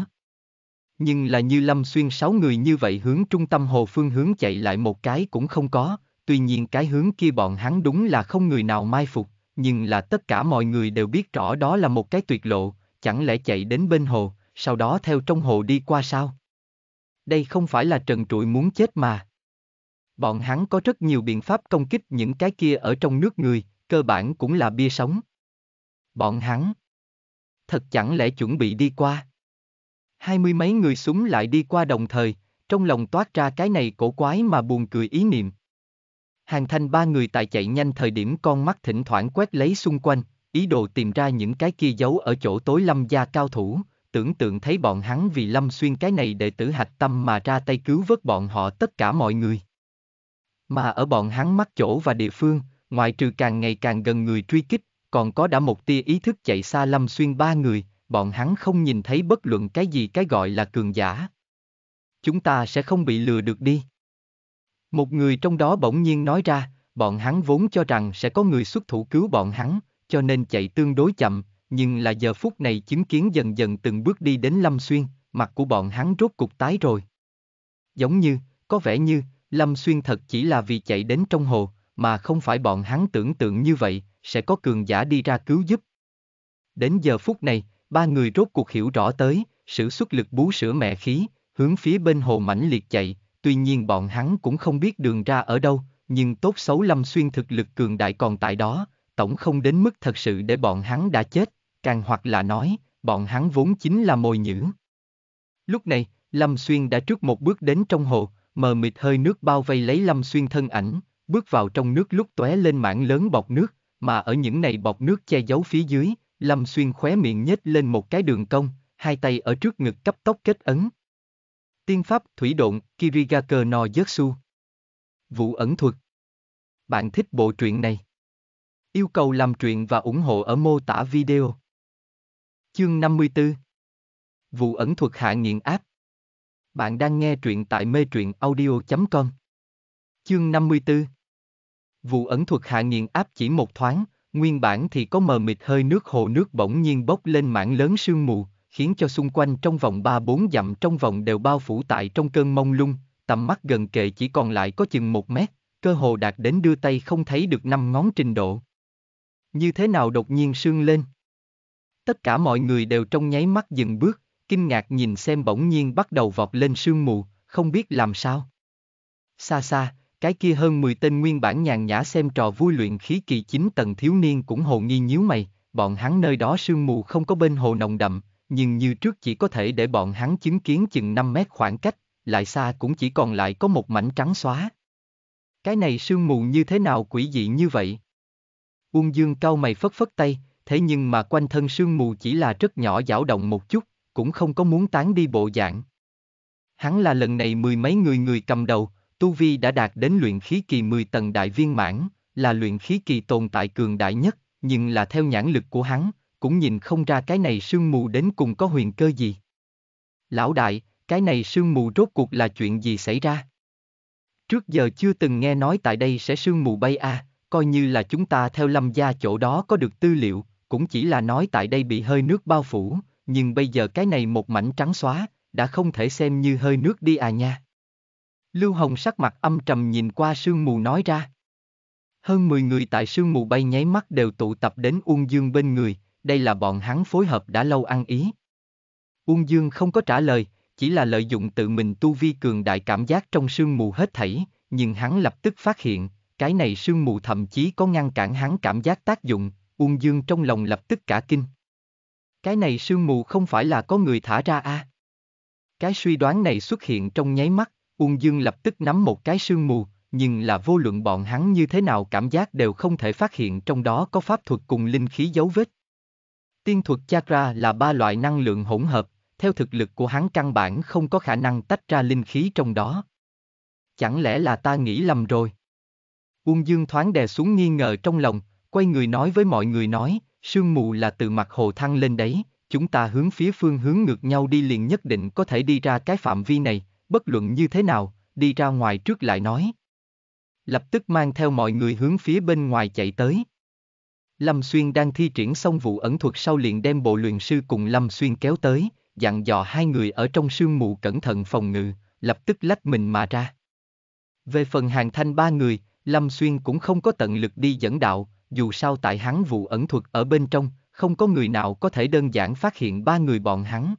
Nhưng là như lâm xuyên sáu người như vậy hướng trung tâm hồ phương hướng chạy lại một cái cũng không có, tuy nhiên cái hướng kia bọn hắn đúng là không người nào mai phục, nhưng là tất cả mọi người đều biết rõ đó là một cái tuyệt lộ, chẳng lẽ chạy đến bên hồ, sau đó theo trong hồ đi qua sao? Đây không phải là trần trụi muốn chết mà. Bọn hắn có rất nhiều biện pháp công kích những cái kia ở trong nước người, cơ bản cũng là bia sống. Bọn hắn. Thật chẳng lẽ chuẩn bị đi qua? Hai mươi mấy người súng lại đi qua đồng thời, trong lòng toát ra cái này cổ quái mà buồn cười ý niệm. Hàng thanh ba người tại chạy nhanh thời điểm con mắt thỉnh thoảng quét lấy xung quanh, ý đồ tìm ra những cái kia giấu ở chỗ tối lâm gia cao thủ, tưởng tượng thấy bọn hắn vì Lâm Xuyên cái này đệ tử hạch tâm mà ra tay cứu vớt bọn họ tất cả mọi người. Mà ở bọn hắn mắt chỗ và địa phương, ngoại trừ càng ngày càng gần người truy kích, còn có đã một tia ý thức chạy xa Lâm Xuyên ba người, bọn hắn không nhìn thấy bất luận cái gì cái gọi là cường giả. Chúng ta sẽ không bị lừa được đi. Một người trong đó bỗng nhiên nói ra, bọn hắn vốn cho rằng sẽ có người xuất thủ cứu bọn hắn, cho nên chạy tương đối chậm, nhưng là giờ phút này chứng kiến dần dần từng bước đi đến Lâm Xuyên, mặt của bọn hắn rốt cục tái rồi. Giống như, có vẻ như, Lâm Xuyên thật chỉ là vì chạy đến trong hồ, mà không phải bọn hắn tưởng tượng như vậy, sẽ có cường giả đi ra cứu giúp. Đến giờ phút này, ba người rốt cuộc hiểu rõ tới, sử xuất lực bú sữa mẹ khí, hướng phía bên hồ mãnh liệt chạy, tuy nhiên bọn hắn cũng không biết đường ra ở đâu, nhưng tốt xấu Lâm Xuyên thực lực cường đại còn tại đó, tổng không đến mức thật sự để bọn hắn đã chết càng hoặc là nói, bọn hắn vốn chính là mồi nhữ. Lúc này, Lâm Xuyên đã trước một bước đến trong hồ, mờ mịt hơi nước bao vây lấy Lâm Xuyên thân ảnh, bước vào trong nước lúc tóe lên mảng lớn bọc nước, mà ở những này bọc nước che giấu phía dưới, Lâm Xuyên khóe miệng nhếch lên một cái đường cong, hai tay ở trước ngực cấp tốc kết ấn. Tiên pháp thủy độn Kirigaka no Yotsu Vụ ẩn thuật Bạn thích bộ truyện này? Yêu cầu làm truyện và ủng hộ ở mô tả video. Chương 54 Vụ ẩn thuật hạ nghiện áp Bạn đang nghe truyện tại mê truyện audio.com Chương 54 Vụ ẩn thuật hạ nghiện áp chỉ một thoáng, nguyên bản thì có mờ mịt hơi nước hồ nước bỗng nhiên bốc lên mảng lớn sương mù, khiến cho xung quanh trong vòng 3-4 dặm trong vòng đều bao phủ tại trong cơn mông lung, tầm mắt gần kề chỉ còn lại có chừng một mét, cơ hồ đạt đến đưa tay không thấy được năm ngón trình độ. Như thế nào đột nhiên sương lên? Tất cả mọi người đều trong nháy mắt dừng bước, kinh ngạc nhìn xem bỗng nhiên bắt đầu vọt lên sương mù, không biết làm sao. Xa xa, cái kia hơn 10 tên nguyên bản nhàn nhã xem trò vui luyện khí kỳ 9 tầng thiếu niên cũng hồ nghi nhíu mày, bọn hắn nơi đó sương mù không có bên hồ nồng đậm, nhưng như trước chỉ có thể để bọn hắn chứng kiến chừng 5 mét khoảng cách, lại xa cũng chỉ còn lại có một mảnh trắng xóa. Cái này sương mù như thế nào quỷ dị như vậy? Uông Dương cau mày phất phất tay, thế nhưng mà quanh thân sương mù chỉ là rất nhỏ dao động một chút, cũng không có muốn tán đi bộ dạng. Hắn là lần này mười mấy người người cầm đầu, Tu Vi đã đạt đến luyện khí kỳ 10 tầng đại viên mãn, là luyện khí kỳ tồn tại cường đại nhất, nhưng là theo nhãn lực của hắn, cũng nhìn không ra cái này sương mù đến cùng có huyền cơ gì. Lão đại, cái này sương mù rốt cuộc là chuyện gì xảy ra? Trước giờ chưa từng nghe nói tại đây sẽ sương mù bay a, à, coi như là chúng ta theo lâm gia chỗ đó có được tư liệu, cũng chỉ là nói tại đây bị hơi nước bao phủ, nhưng bây giờ cái này một mảnh trắng xóa, đã không thể xem như hơi nước đi à nha. Lưu Hồng sắc mặt âm trầm nhìn qua sương mù nói ra. Hơn 10 người tại sương mù bay nháy mắt đều tụ tập đến Uông Dương bên người, đây là bọn hắn phối hợp đã lâu ăn ý. Uông Dương không có trả lời, chỉ là lợi dụng tự mình tu vi cường đại cảm giác trong sương mù hết thảy, nhưng hắn lập tức phát hiện, cái này sương mù thậm chí có ngăn cản hắn cảm giác tác dụng, Uông Dương trong lòng lập tức cả kinh. Cái này sương mù không phải là có người thả ra à? Cái suy đoán này xuất hiện trong nháy mắt, Uông Dương lập tức nắm một cái sương mù, nhưng là vô luận bọn hắn như thế nào cảm giác đều không thể phát hiện trong đó có pháp thuật cùng linh khí dấu vết. Tiên thuật chakra là ba loại năng lượng hỗn hợp, theo thực lực của hắn căn bản không có khả năng tách ra linh khí trong đó. Chẳng lẽ là ta nghĩ lầm rồi? Uông Dương thoáng đè xuống nghi ngờ trong lòng, quay người nói với mọi người nói, sương mù là từ mặt hồ thăng lên đấy, chúng ta hướng phía phương hướng ngược nhau đi liền nhất định có thể đi ra cái phạm vi này, bất luận như thế nào, đi ra ngoài trước lại nói. Lập tức mang theo mọi người hướng phía bên ngoài chạy tới. Lâm Xuyên đang thi triển xong vụ ẩn thuật sau liền đem bộ luyện sư cùng Lâm Xuyên kéo tới, dặn dò hai người ở trong sương mù cẩn thận phòng ngự, lập tức lách mình mà ra. Về phần hàng thanh ba người, Lâm Xuyên cũng không có tận lực đi dẫn đạo, dù sao tại hắn vụ ẩn thuật ở bên trong, không có người nào có thể đơn giản phát hiện ba người bọn hắn.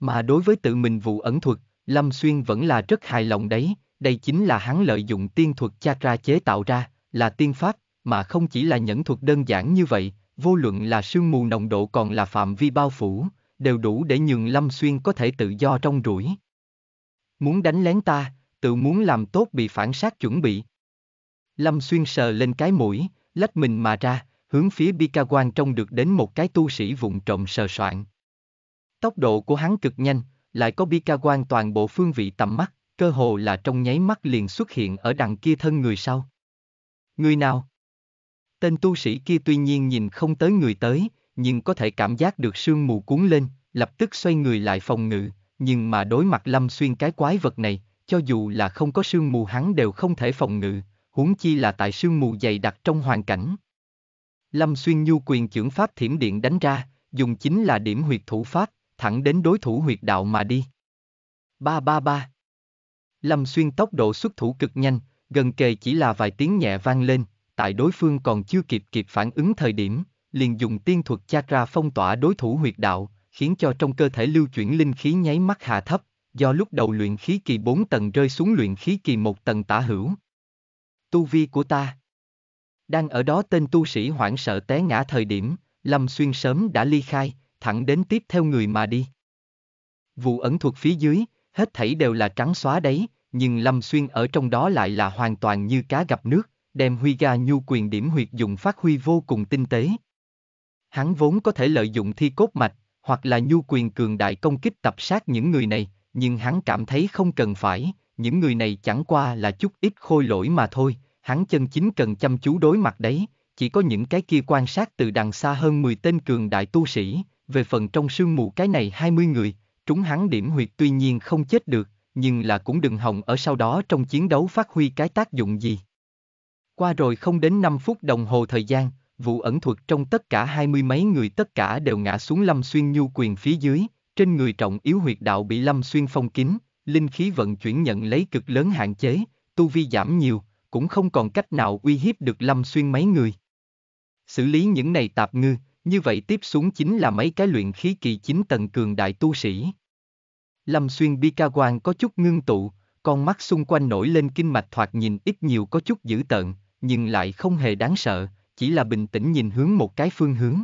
Mà đối với tự mình vụ ẩn thuật, Lâm Xuyên vẫn là rất hài lòng đấy, đây chính là hắn lợi dụng tiên thuật cha ra chế tạo ra, là tiên pháp, mà không chỉ là nhẫn thuật đơn giản như vậy, vô luận là sương mù nồng độ còn là phạm vi bao phủ, đều đủ để nhường Lâm Xuyên có thể tự do trong rủi. Muốn đánh lén ta, tự muốn làm tốt bị phản sát chuẩn bị. Lâm Xuyên sờ lên cái mũi, lách mình mà ra, hướng phía Bikawan trông được đến một cái tu sĩ vụng trộm sờ soạn. Tốc độ của hắn cực nhanh, lại có Bikawan toàn bộ phương vị tầm mắt, cơ hồ là trong nháy mắt liền xuất hiện ở đằng kia thân người sau. Người nào? Tên tu sĩ kia tuy nhiên nhìn không tới người tới, nhưng có thể cảm giác được sương mù cuốn lên, lập tức xoay người lại phòng ngự, nhưng mà đối mặt lâm xuyên cái quái vật này, cho dù là không có sương mù hắn đều không thể phòng ngự, huống chi là tại sương mù dày đặc trong hoàn cảnh. Lâm Xuyên Nhu quyền trưởng pháp thiểm điện đánh ra, dùng chính là điểm huyệt thủ pháp, thẳng đến đối thủ huyệt đạo mà đi. Ba ba ba. Lâm Xuyên tốc độ xuất thủ cực nhanh, gần kề chỉ là vài tiếng nhẹ vang lên, tại đối phương còn chưa kịp kịp phản ứng thời điểm, liền dùng tiên thuật chakra phong tỏa đối thủ huyệt đạo, khiến cho trong cơ thể lưu chuyển linh khí nháy mắt hạ thấp, do lúc đầu luyện khí kỳ 4 tầng rơi xuống luyện khí kỳ 1 tầng tả hữu tu vi của ta. Đang ở đó tên tu sĩ hoảng sợ té ngã thời điểm, Lâm Xuyên sớm đã ly khai, thẳng đến tiếp theo người mà đi. Vụ ẩn thuật phía dưới, hết thảy đều là trắng xóa đấy, nhưng Lâm Xuyên ở trong đó lại là hoàn toàn như cá gặp nước, đem huy ga nhu quyền điểm huyệt dụng phát huy vô cùng tinh tế. Hắn vốn có thể lợi dụng thi cốt mạch, hoặc là nhu quyền cường đại công kích tập sát những người này, nhưng hắn cảm thấy không cần phải, những người này chẳng qua là chút ít khôi lỗi mà thôi, hắn chân chính cần chăm chú đối mặt đấy, chỉ có những cái kia quan sát từ đằng xa hơn 10 tên cường đại tu sĩ, về phần trong sương mù cái này 20 người, trúng hắn điểm huyệt tuy nhiên không chết được, nhưng là cũng đừng hòng ở sau đó trong chiến đấu phát huy cái tác dụng gì. Qua rồi không đến 5 phút đồng hồ thời gian, vụ ẩn thuật trong tất cả hai mươi mấy người tất cả đều ngã xuống lâm xuyên nhu quyền phía dưới, trên người trọng yếu huyệt đạo bị lâm xuyên phong kín, linh khí vận chuyển nhận lấy cực lớn hạn chế, tu vi giảm nhiều, cũng không còn cách nào uy hiếp được Lâm Xuyên mấy người. Xử lý những này tạp ngư, như vậy tiếp xuống chính là mấy cái luyện khí kỳ chính tầng cường đại tu sĩ. Lâm Xuyên bi ca quan có chút ngưng tụ, con mắt xung quanh nổi lên kinh mạch thoạt nhìn ít nhiều có chút dữ tợn, nhưng lại không hề đáng sợ, chỉ là bình tĩnh nhìn hướng một cái phương hướng.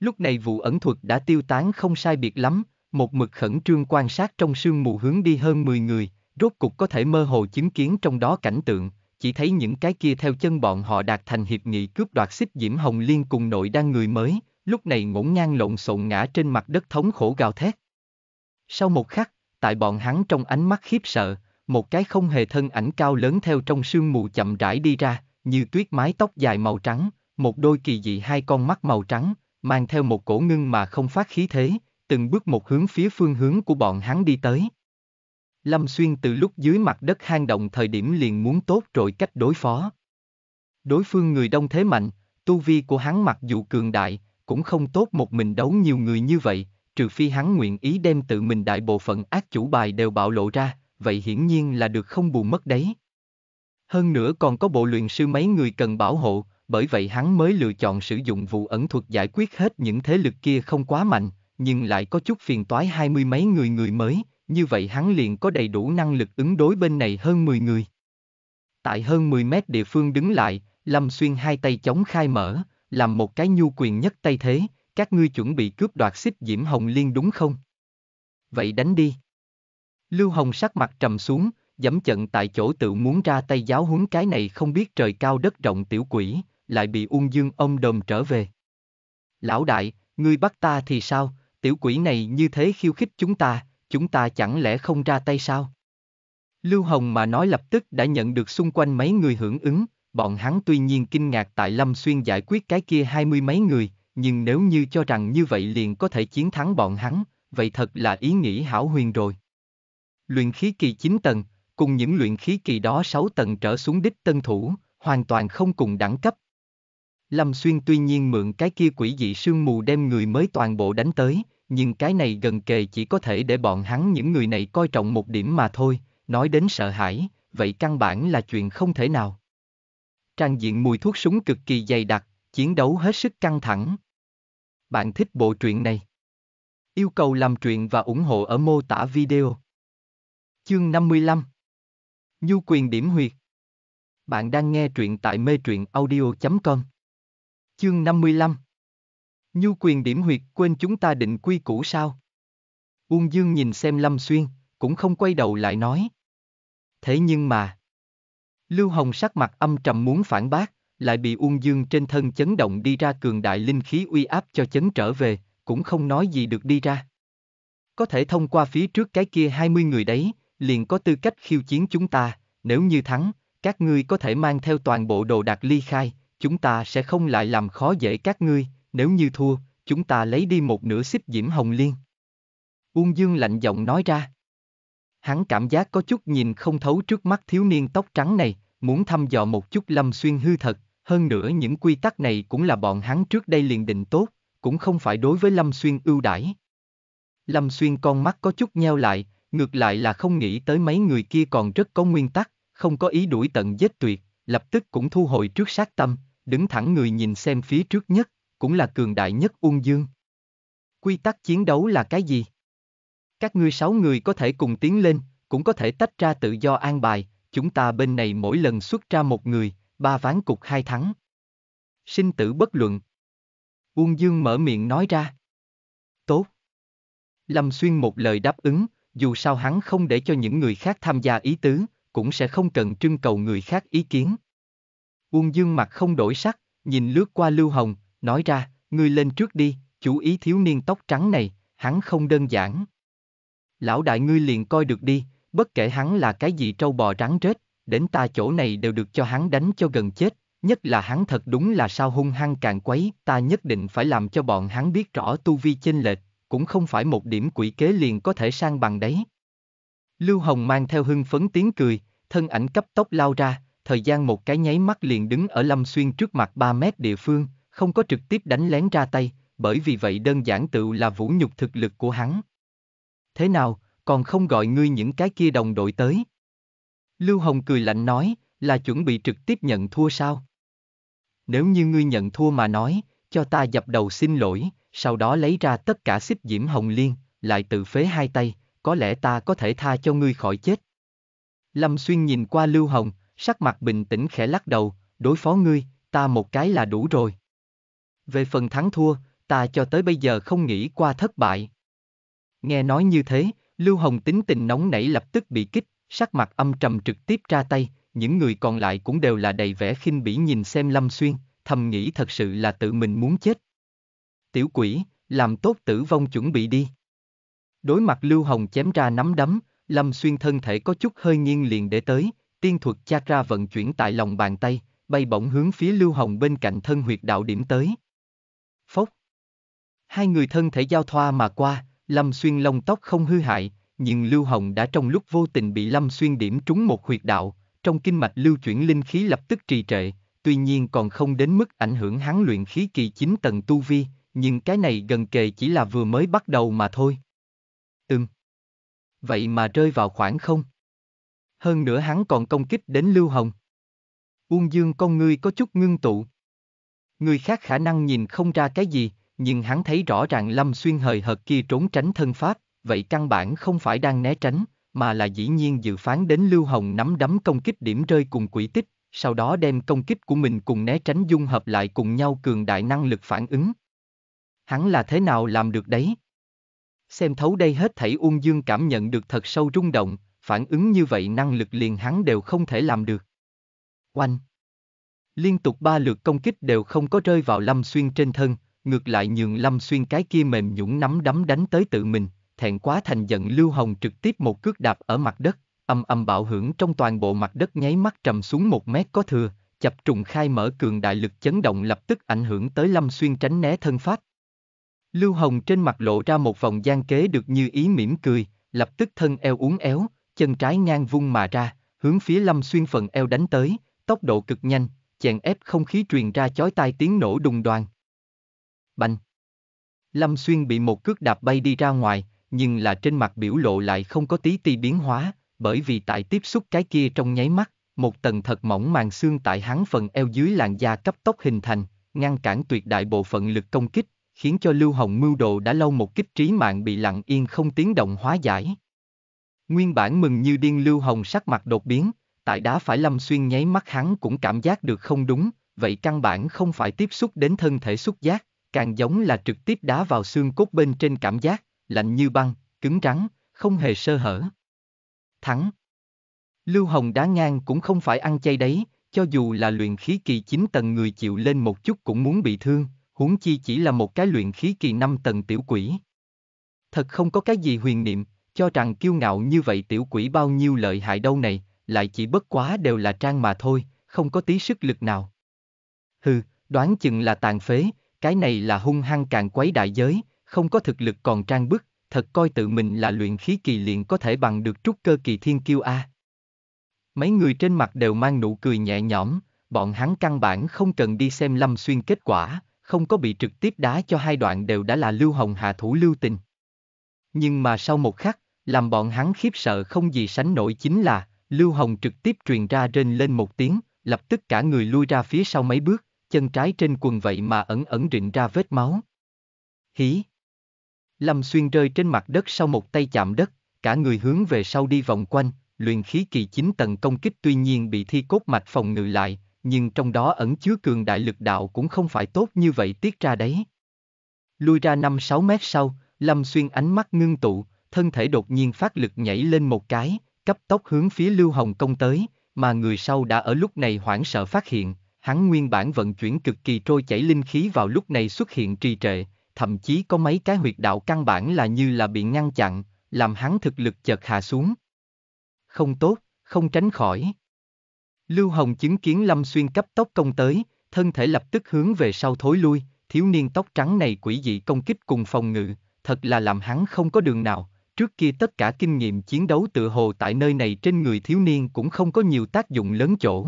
Lúc này vụ ẩn thuật đã tiêu tán không sai biệt lắm, một mực khẩn trương quan sát trong sương mù hướng đi hơn 10 người, rốt cục có thể mơ hồ chứng kiến trong đó cảnh tượng, chỉ thấy những cái kia theo chân bọn họ đạt thành hiệp nghị cướp đoạt xích Diễm Hồng Liên cùng nội đang người mới, lúc này ngổn ngang lộn xộn ngã trên mặt đất thống khổ gào thét. Sau một khắc, tại bọn hắn trong ánh mắt khiếp sợ, một cái không hề thân ảnh cao lớn theo trong sương mù chậm rãi đi ra, như tuyết mái tóc dài màu trắng, một đôi kỳ dị hai con mắt màu trắng, mang theo một cổ ngưng mà không phát khí thế, từng bước một hướng phía phương hướng của bọn hắn đi tới, Lâm Xuyên từ lúc dưới mặt đất hang động thời điểm liền muốn tốt rồi cách đối phó. Đối phương người đông thế mạnh, tu vi của hắn mặc dù cường đại, cũng không tốt một mình đấu nhiều người như vậy, trừ phi hắn nguyện ý đem tự mình đại bộ phận ác chủ bài đều bạo lộ ra, vậy hiển nhiên là được không bù mất đấy. Hơn nữa còn có bộ luyện sư mấy người cần bảo hộ, bởi vậy hắn mới lựa chọn sử dụng vụ ẩn thuật giải quyết hết những thế lực kia không quá mạnh, nhưng lại có chút phiền toái hai mươi mấy người người mới, như vậy hắn liền có đầy đủ năng lực ứng đối bên này hơn 10 người. Tại hơn 10 mét địa phương đứng lại, Lâm Xuyên hai tay chống khai mở, làm một cái nhu quyền nhất tay thế, các ngươi chuẩn bị cướp đoạt xích Diễm Hồng Liên đúng không? Vậy đánh đi. Lưu Hồng sắc mặt trầm xuống, dẫm trận tại chỗ tự muốn ra tay giáo huấn cái này không biết trời cao đất rộng tiểu quỷ, lại bị ung dương ông đồm trở về. Lão đại, ngươi bắt ta thì sao, tiểu quỷ này như thế khiêu khích chúng ta, chúng ta chẳng lẽ không ra tay sao? Lưu Hồng mà nói lập tức đã nhận được xung quanh mấy người hưởng ứng, bọn hắn tuy nhiên kinh ngạc tại Lâm Xuyên giải quyết cái kia hai mươi mấy người, nhưng nếu như cho rằng như vậy liền có thể chiến thắng bọn hắn, vậy thật là ý nghĩ hảo huyền rồi. Luyện khí kỳ 9 tầng, cùng những luyện khí kỳ đó 6 tầng trở xuống đích tân thủ, hoàn toàn không cùng đẳng cấp. Lâm Xuyên tuy nhiên mượn cái kia quỷ dị sương mù đem người mới toàn bộ đánh tới, nhưng cái này gần kề chỉ có thể để bọn hắn những người này coi trọng một điểm mà thôi, nói đến sợ hãi, vậy căn bản là chuyện không thể nào. Trang diện mùi thuốc súng cực kỳ dày đặc, chiến đấu hết sức căng thẳng. Bạn thích bộ truyện này? Yêu cầu làm truyện và ủng hộ ở mô tả video. Chương 55 Nhu quyền điểm huyệt Bạn đang nghe truyện tại mê truyện audio.com Chương 55 Nhu quyền điểm huyệt quên chúng ta định quy củ sao? Uông Dương nhìn xem Lâm Xuyên, cũng không quay đầu lại nói. Thế nhưng mà... Lưu Hồng sắc mặt âm trầm muốn phản bác, lại bị Uông Dương trên thân chấn động đi ra cường đại linh khí uy áp cho chấn trở về, cũng không nói gì được đi ra. Có thể thông qua phía trước cái kia 20 người đấy, liền có tư cách khiêu chiến chúng ta, nếu như thắng, các ngươi có thể mang theo toàn bộ đồ đạc ly khai, chúng ta sẽ không lại làm khó dễ các ngươi, nếu như thua, chúng ta lấy đi một nửa xích diễm hồng liên. Uông Dương lạnh giọng nói ra. Hắn cảm giác có chút nhìn không thấu trước mắt thiếu niên tóc trắng này, muốn thăm dò một chút lâm xuyên hư thật, hơn nữa những quy tắc này cũng là bọn hắn trước đây liền định tốt, cũng không phải đối với lâm xuyên ưu đãi. Lâm xuyên con mắt có chút nheo lại, ngược lại là không nghĩ tới mấy người kia còn rất có nguyên tắc, không có ý đuổi tận giết tuyệt, lập tức cũng thu hồi trước sát tâm, đứng thẳng người nhìn xem phía trước nhất cũng là cường đại nhất Ung Dương. Quy tắc chiến đấu là cái gì? Các ngươi sáu người có thể cùng tiến lên, cũng có thể tách ra tự do an bài, chúng ta bên này mỗi lần xuất ra một người, ba ván cục hai thắng. Sinh tử bất luận. Uông Dương mở miệng nói ra. Tốt. Lâm Xuyên một lời đáp ứng, dù sao hắn không để cho những người khác tham gia ý tứ, cũng sẽ không cần trưng cầu người khác ý kiến. Uông Dương mặt không đổi sắc, nhìn lướt qua Lưu Hồng, nói ra, ngươi lên trước đi, chú ý thiếu niên tóc trắng này, hắn không đơn giản. Lão đại ngươi liền coi được đi, bất kể hắn là cái gì trâu bò rắn rết, đến ta chỗ này đều được cho hắn đánh cho gần chết, nhất là hắn thật đúng là sao hung hăng càng quấy, ta nhất định phải làm cho bọn hắn biết rõ tu vi chênh lệch, cũng không phải một điểm quỷ kế liền có thể sang bằng đấy. Lưu Hồng mang theo hưng phấn tiếng cười, thân ảnh cấp tốc lao ra, thời gian một cái nháy mắt liền đứng ở Lâm Xuyên trước mặt 3 mét địa phương, không có trực tiếp đánh lén ra tay, bởi vì vậy đơn giản tự là vũ nhục thực lực của hắn. Thế nào, còn không gọi ngươi những cái kia đồng đội tới. Lưu Hồng cười lạnh nói, là chuẩn bị trực tiếp nhận thua sao? Nếu như ngươi nhận thua mà nói, cho ta dập đầu xin lỗi, sau đó lấy ra tất cả xích diễm hồng liên, lại tự phế hai tay, có lẽ ta có thể tha cho ngươi khỏi chết. Lâm Xuyên nhìn qua Lưu Hồng, sắc mặt bình tĩnh khẽ lắc đầu, đối phó ngươi, ta một cái là đủ rồi. Về phần thắng thua, ta cho tới bây giờ không nghĩ qua thất bại. Nghe nói như thế, Lưu Hồng tính tình nóng nảy lập tức bị kích, sắc mặt âm trầm trực tiếp ra tay, những người còn lại cũng đều là đầy vẻ khinh bỉ nhìn xem Lâm Xuyên, thầm nghĩ thật sự là tự mình muốn chết. Tiểu quỷ, làm tốt tử vong chuẩn bị đi. Đối mặt Lưu Hồng chém ra nắm đấm, Lâm Xuyên thân thể có chút hơi nghiêng liền để tới, tiên thuật chakra vận chuyển tại lòng bàn tay, bay bổng hướng phía Lưu Hồng bên cạnh thân huyệt đạo điểm tới. Hai người thân thể giao thoa mà qua, Lâm Xuyên lông tóc không hư hại, nhưng Lưu Hồng đã trong lúc vô tình bị Lâm Xuyên điểm trúng một huyệt đạo, trong kinh mạch lưu chuyển linh khí lập tức trì trệ, tuy nhiên còn không đến mức ảnh hưởng hắn luyện khí kỳ 9 tầng tu vi, nhưng cái này gần kề chỉ là vừa mới bắt đầu mà thôi. Ừm. Vậy mà rơi vào khoảng không? Hơn nữa hắn còn công kích đến Lưu Hồng. Uông Dương con ngươi có chút ngưng tụ. Người khác khả năng nhìn không ra cái gì, nhưng hắn thấy rõ ràng Lâm Xuyên hời hợt kia trốn tránh thân pháp, vậy căn bản không phải đang né tránh, mà là dĩ nhiên dự phán đến Lưu Hồng nắm đấm công kích điểm rơi cùng quỷ tích, sau đó đem công kích của mình cùng né tránh dung hợp lại cùng nhau cường đại năng lực phản ứng. Hắn là thế nào làm được đấy? Xem thấu đây hết thảy Ung Dương cảm nhận được thật sâu rung động, phản ứng như vậy năng lực liền hắn đều không thể làm được. Oanh! Liên tục ba lượt công kích đều không có rơi vào Lâm Xuyên trên thân, ngược lại nhường Lâm Xuyên cái kia mềm nhũng nắm đấm đánh tới tự mình, thẹn quá thành giận Lưu Hồng trực tiếp một cước đạp ở mặt đất, âm âm bạo hưởng trong toàn bộ mặt đất nháy mắt trầm xuống một mét có thừa, chập trùng khai mở cường đại lực chấn động lập tức ảnh hưởng tới Lâm Xuyên tránh né thân pháp. Lưu Hồng trên mặt lộ ra một vòng gian kế được như ý mỉm cười, lập tức thân eo uốn éo, chân trái ngang vung mà ra, hướng phía Lâm Xuyên phần eo đánh tới, tốc độ cực nhanh, chèn ép không khí truyền ra chói tai tiếng nổ đùng đoàn. Bành! Lâm Xuyên bị một cước đạp bay đi ra ngoài, nhưng là trên mặt biểu lộ lại không có tí ti biến hóa, bởi vì tại tiếp xúc cái kia trong nháy mắt, một tầng thật mỏng màng xương tại hắn phần eo dưới làn da cấp tốc hình thành, ngăn cản tuyệt đại bộ phận lực công kích, khiến cho Lưu Hồng mưu đồ đã lâu một kích trí mạng bị lặng yên không tiếng động hóa giải. Nguyên bản mừng như điên Lưu Hồng sắc mặt đột biến, tại đá phải Lâm Xuyên nháy mắt hắn cũng cảm giác được không đúng, vậy căn bản không phải tiếp xúc đến thân thể xúc giác, càng giống là trực tiếp đá vào xương cốt bên trên cảm giác, lạnh như băng, cứng rắn, không hề sơ hở. Thắng. Lưu Hồng đá ngang cũng không phải ăn chay đấy, cho dù là luyện khí kỳ 9 tầng người chịu lên một chút cũng muốn bị thương, huống chi chỉ là một cái luyện khí kỳ 5 tầng tiểu quỷ. Thật không có cái gì huyền niệm, cho rằng kiêu ngạo như vậy tiểu quỷ bao nhiêu lợi hại đâu này, lại chỉ bất quá đều là trang mà thôi, không có tí sức lực nào. Hừ, đoán chừng là tàn phế, cái này là hung hăng càng quấy đại giới, không có thực lực còn trang bức, thật coi tự mình là luyện khí kỳ liền có thể bằng được trúc cơ kỳ thiên kiêu A. Mấy người trên mặt đều mang nụ cười nhẹ nhõm, bọn hắn căn bản không cần đi xem lâm xuyên kết quả, không có bị trực tiếp đá cho hai đoạn đều đã là lưu hồng hạ thủ lưu tình. Nhưng mà sau một khắc, làm bọn hắn khiếp sợ không gì sánh nổi chính là, lưu hồng trực tiếp truyền ra trên lên một tiếng, lập tức cả người lui ra phía sau mấy bước chân trái trên quần vậy mà ẩn ẩn rịn ra vết máu. Hí! Lâm Xuyên rơi trên mặt đất sau một tay chạm đất, cả người hướng về sau đi vòng quanh, luyện khí kỳ 9 tầng công kích tuy nhiên bị thi cốt mạch phòng ngự lại, nhưng trong đó ẩn chứa cường đại lực đạo cũng không phải tốt như vậy tiết ra đấy. Lui ra 5-6 mét sau, Lâm Xuyên ánh mắt ngưng tụ, thân thể đột nhiên phát lực nhảy lên một cái, cấp tốc hướng phía Lưu Hồng công tới, mà người sau đã ở lúc này hoảng sợ phát hiện, hắn nguyên bản vận chuyển cực kỳ trôi chảy linh khí vào lúc này xuất hiện trì trệ, thậm chí có mấy cái huyệt đạo căn bản là như là bị ngăn chặn, làm hắn thực lực chợt hạ xuống. Không tốt, không tránh khỏi. Lưu Hồng chứng kiến Lâm Xuyên cấp tốc công tới, thân thể lập tức hướng về sau thối lui, thiếu niên tóc trắng này quỷ dị công kích cùng phòng ngự, thật là làm hắn không có đường nào, trước kia tất cả kinh nghiệm chiến đấu tự hồ tại nơi này trên người thiếu niên cũng không có nhiều tác dụng lớn chỗ.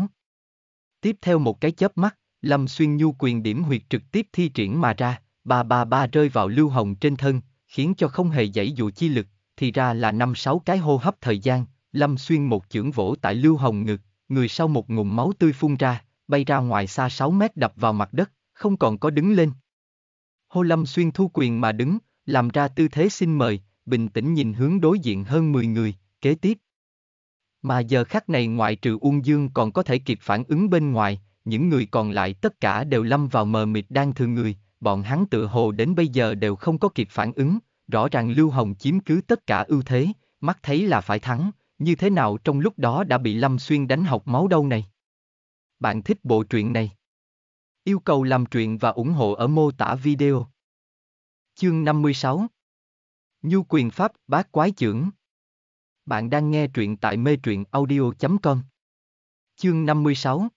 Tiếp theo một cái chớp mắt, Lâm Xuyên Nhu quyền điểm huyệt trực tiếp thi triển mà ra, ba ba ba rơi vào Lưu Hồng trên thân, khiến cho không hề dãy dụ chi lực, thì ra là năm sáu cái hô hấp thời gian, Lâm Xuyên một chưởng vỗ tại Lưu Hồng ngực, người sau một ngụm máu tươi phun ra, bay ra ngoài xa 6 mét đập vào mặt đất, không còn có đứng lên. Hô Lâm Xuyên thu quyền mà đứng, làm ra tư thế xin mời, bình tĩnh nhìn hướng đối diện hơn 10 người, kế tiếp. Mà giờ khắc này ngoại trừ Uông Dương còn có thể kịp phản ứng bên ngoài, những người còn lại tất cả đều lâm vào mờ mịt đang thương người, bọn hắn tự hồ đến bây giờ đều không có kịp phản ứng, rõ ràng Lưu Hồng chiếm cứ tất cả ưu thế, mắt thấy là phải thắng, như thế nào trong lúc đó đã bị Lâm Xuyên đánh học máu đâu này. Bạn thích bộ truyện này? Yêu cầu làm truyện và ủng hộ ở mô tả video. Chương 56 Nhu quyền pháp bát quái trưởng bạn đang nghe truyện tại mê truyện audio.com. Chương 56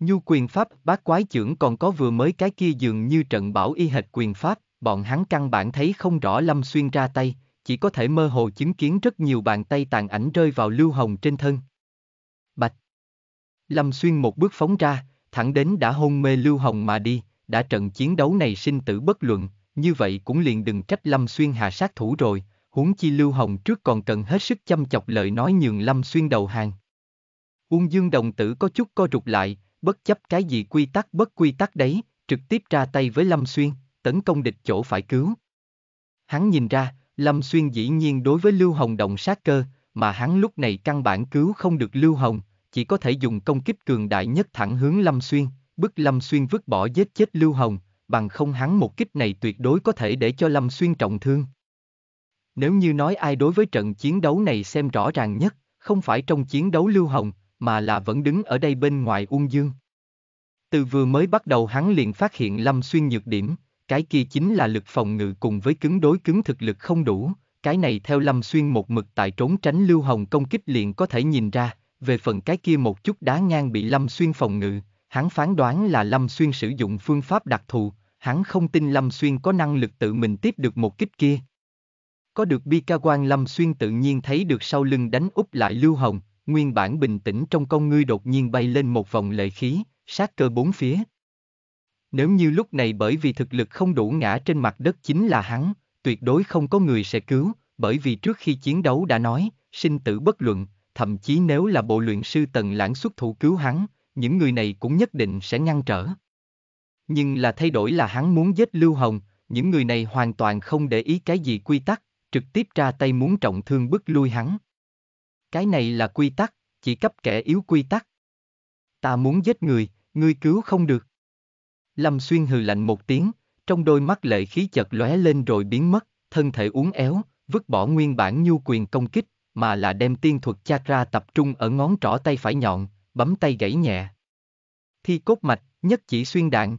Nhu quyền pháp bác quái trưởng còn có vừa mới cái kia dường như trận bảo y hệt quyền pháp, bọn hắn căn bản thấy không rõ Lâm Xuyên ra tay, chỉ có thể mơ hồ chứng kiến rất nhiều bàn tay tàn ảnh rơi vào lưu hồng trên thân. Bạch Lâm Xuyên một bước phóng ra, thẳng đến đã hôn mê lưu hồng mà đi, đã trận chiến đấu này sinh tử bất luận, như vậy cũng liền đừng trách Lâm Xuyên hạ sát thủ rồi, huống chi Lưu Hồng trước còn cần hết sức chăm chọc lời nói nhường Lâm Xuyên đầu hàng. Uông Dương đồng tử có chút co rụt lại, bất chấp cái gì quy tắc bất quy tắc đấy, trực tiếp ra tay với Lâm Xuyên, tấn công địch chỗ phải cứu. Hắn nhìn ra, Lâm Xuyên dĩ nhiên đối với Lưu Hồng động sát cơ, mà hắn lúc này căn bản cứu không được Lưu Hồng, chỉ có thể dùng công kích cường đại nhất thẳng hướng Lâm Xuyên, bức Lâm Xuyên vứt bỏ giết chết Lưu Hồng, bằng không hắn một kích này tuyệt đối có thể để cho Lâm Xuyên trọng thương. Nếu như nói ai đối với trận chiến đấu này xem rõ ràng nhất, không phải trong chiến đấu Lưu Hồng, mà là vẫn đứng ở đây bên ngoài Ung Dương. Từ vừa mới bắt đầu hắn liền phát hiện Lâm Xuyên nhược điểm, cái kia chính là lực phòng ngự cùng với cứng đối cứng thực lực không đủ, cái này theo Lâm Xuyên một mực tại trốn tránh Lưu Hồng công kích liền có thể nhìn ra, về phần cái kia một chút đá ngang bị Lâm Xuyên phòng ngự, hắn phán đoán là Lâm Xuyên sử dụng phương pháp đặc thù, hắn không tin Lâm Xuyên có năng lực tự mình tiếp được một kích kia. Có được bi ca quan Lâm Xuyên tự nhiên thấy được sau lưng đánh úp lại Lưu Hồng, nguyên bản bình tĩnh trong con ngươi đột nhiên bay lên một vòng lệ khí, sát cơ bốn phía. Nếu như lúc này bởi vì thực lực không đủ ngã trên mặt đất chính là hắn, tuyệt đối không có người sẽ cứu, bởi vì trước khi chiến đấu đã nói, sinh tử bất luận, thậm chí nếu là bộ luyện sư tần lãng xuất thủ cứu hắn, những người này cũng nhất định sẽ ngăn trở. Nhưng là thay đổi là hắn muốn giết Lưu Hồng, những người này hoàn toàn không để ý cái gì quy tắc, trực tiếp ra tay muốn trọng thương bức lui hắn. Cái này là quy tắc, chỉ cấp kẻ yếu quy tắc. Ta muốn giết người, ngươi cứu không được. Lâm Xuyên hừ lạnh một tiếng, trong đôi mắt lệ khí chợt lóe lên rồi biến mất, thân thể uốn éo, vứt bỏ nguyên bản nhu quyền công kích, mà là đem tiên thuật chakra tập trung ở ngón trỏ tay phải nhọn, bấm tay gãy nhẹ. Thi cốt mạch, nhất chỉ xuyên đạn.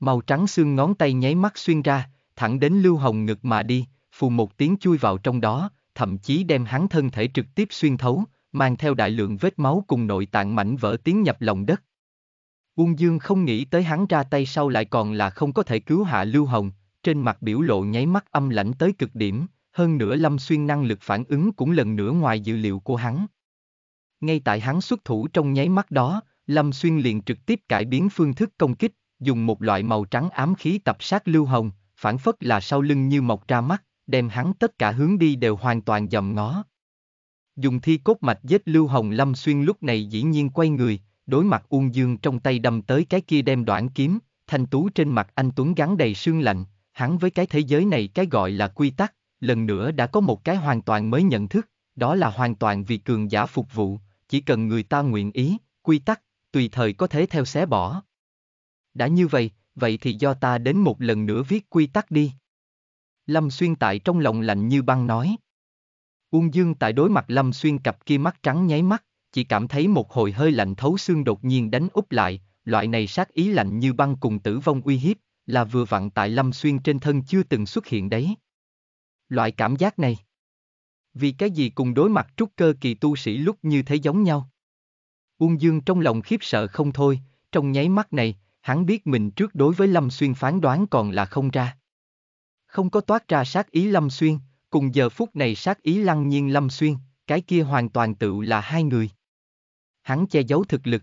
Màu trắng xương ngón tay nháy mắt xuyên ra, thẳng đến lưu hồng ngực mà đi, phù một tiếng chui vào trong đó, thậm chí đem hắn thân thể trực tiếp xuyên thấu, mang theo đại lượng vết máu cùng nội tạng mảnh vỡ tiến nhập lòng đất. Uông Dương không nghĩ tới hắn ra tay sau lại còn là không có thể cứu hạ Lưu Hồng, trên mặt biểu lộ nháy mắt âm lãnh tới cực điểm, hơn nữa Lâm Xuyên năng lực phản ứng cũng lần nữa ngoài dự liệu của hắn. Ngay tại hắn xuất thủ trong nháy mắt đó, Lâm Xuyên liền trực tiếp cải biến phương thức công kích, dùng một loại màu trắng ám khí tập sát Lưu Hồng, phản phất là sau lưng như mọc ra mắt đem hắn tất cả hướng đi đều hoàn toàn dầm ngó. Dùng thi cốt mạch giết Lưu Hồng Lâm xuyên lúc này dĩ nhiên quay người, đối mặt Uông Dương trong tay đâm tới cái kia đem đoạn kiếm, thanh tú trên mặt anh Tuấn gắn đầy sương lạnh, hắn với cái thế giới này cái gọi là quy tắc, lần nữa đã có một cái hoàn toàn mới nhận thức, đó là hoàn toàn vì cường giả phục vụ, chỉ cần người ta nguyện ý, quy tắc, tùy thời có thể theo xé bỏ. Đã như vậy, vậy thì do ta đến một lần nữa viết quy tắc đi. Lâm Xuyên tại trong lòng lạnh như băng nói. Uông Dương tại đối mặt Lâm Xuyên cặp kia mắt trắng nháy mắt, chỉ cảm thấy một hồi hơi lạnh thấu xương đột nhiên đánh úp lại, loại này sát ý lạnh như băng cùng tử vong uy hiếp, là vừa vặn tại Lâm Xuyên trên thân chưa từng xuất hiện đấy. Loại cảm giác này. Vì cái gì cùng đối mặt trúc cơ kỳ tu sĩ lúc như thế giống nhau? Uông Dương trong lòng khiếp sợ không thôi, trong nháy mắt này, hắn biết mình trước đối với Lâm Xuyên phán đoán còn là không ra không có toát ra sát ý Lâm Xuyên, cùng giờ phút này sát ý lăng nhiên Lâm Xuyên, cái kia hoàn toàn tự là hai người. Hắn che giấu thực lực.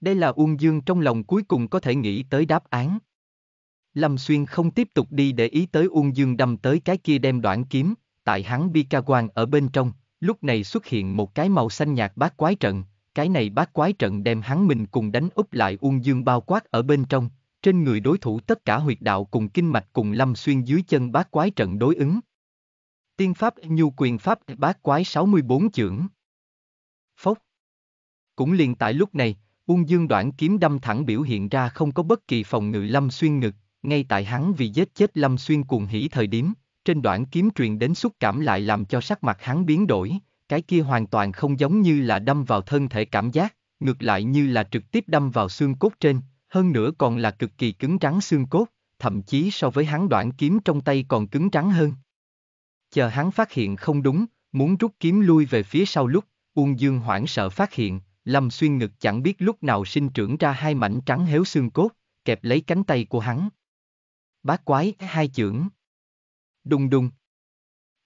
Đây là Uông Dương trong lòng cuối cùng có thể nghĩ tới đáp án. Lâm Xuyên không tiếp tục đi để ý tới Uông Dương đâm tới cái kia đem đoạn kiếm, tại hắn bi ca quan ở bên trong, lúc này xuất hiện một cái màu xanh nhạt bát quái trận, cái này bát quái trận đem hắn mình cùng đánh úp lại Uông Dương bao quát ở bên trong, trên người đối thủ tất cả huyệt đạo cùng kinh mạch cùng lâm xuyên dưới chân bát quái trận đối ứng. Tiên pháp nhu quyền pháp bát quái 64 chưởng. Phốc. Cũng liền tại lúc này, uông Dương đoạn kiếm đâm thẳng biểu hiện ra không có bất kỳ phòng ngự lâm xuyên ngực, ngay tại hắn vì giết chết lâm xuyên cuồng hỉ thời điểm, trên đoạn kiếm truyền đến xúc cảm lại làm cho sắc mặt hắn biến đổi, cái kia hoàn toàn không giống như là đâm vào thân thể cảm giác, ngược lại như là trực tiếp đâm vào xương cốt trên, hơn nữa còn là cực kỳ cứng trắng xương cốt, thậm chí so với hắn đoạn kiếm trong tay còn cứng trắng hơn. Chờ hắn phát hiện không đúng, muốn rút kiếm lui về phía sau lúc, Uông Dương hoảng sợ phát hiện, Lâm Xuyên ngực chẳng biết lúc nào sinh trưởng ra hai mảnh trắng héo xương cốt, kẹp lấy cánh tay của hắn. Bát quái hai chưởng. Đùng đùng.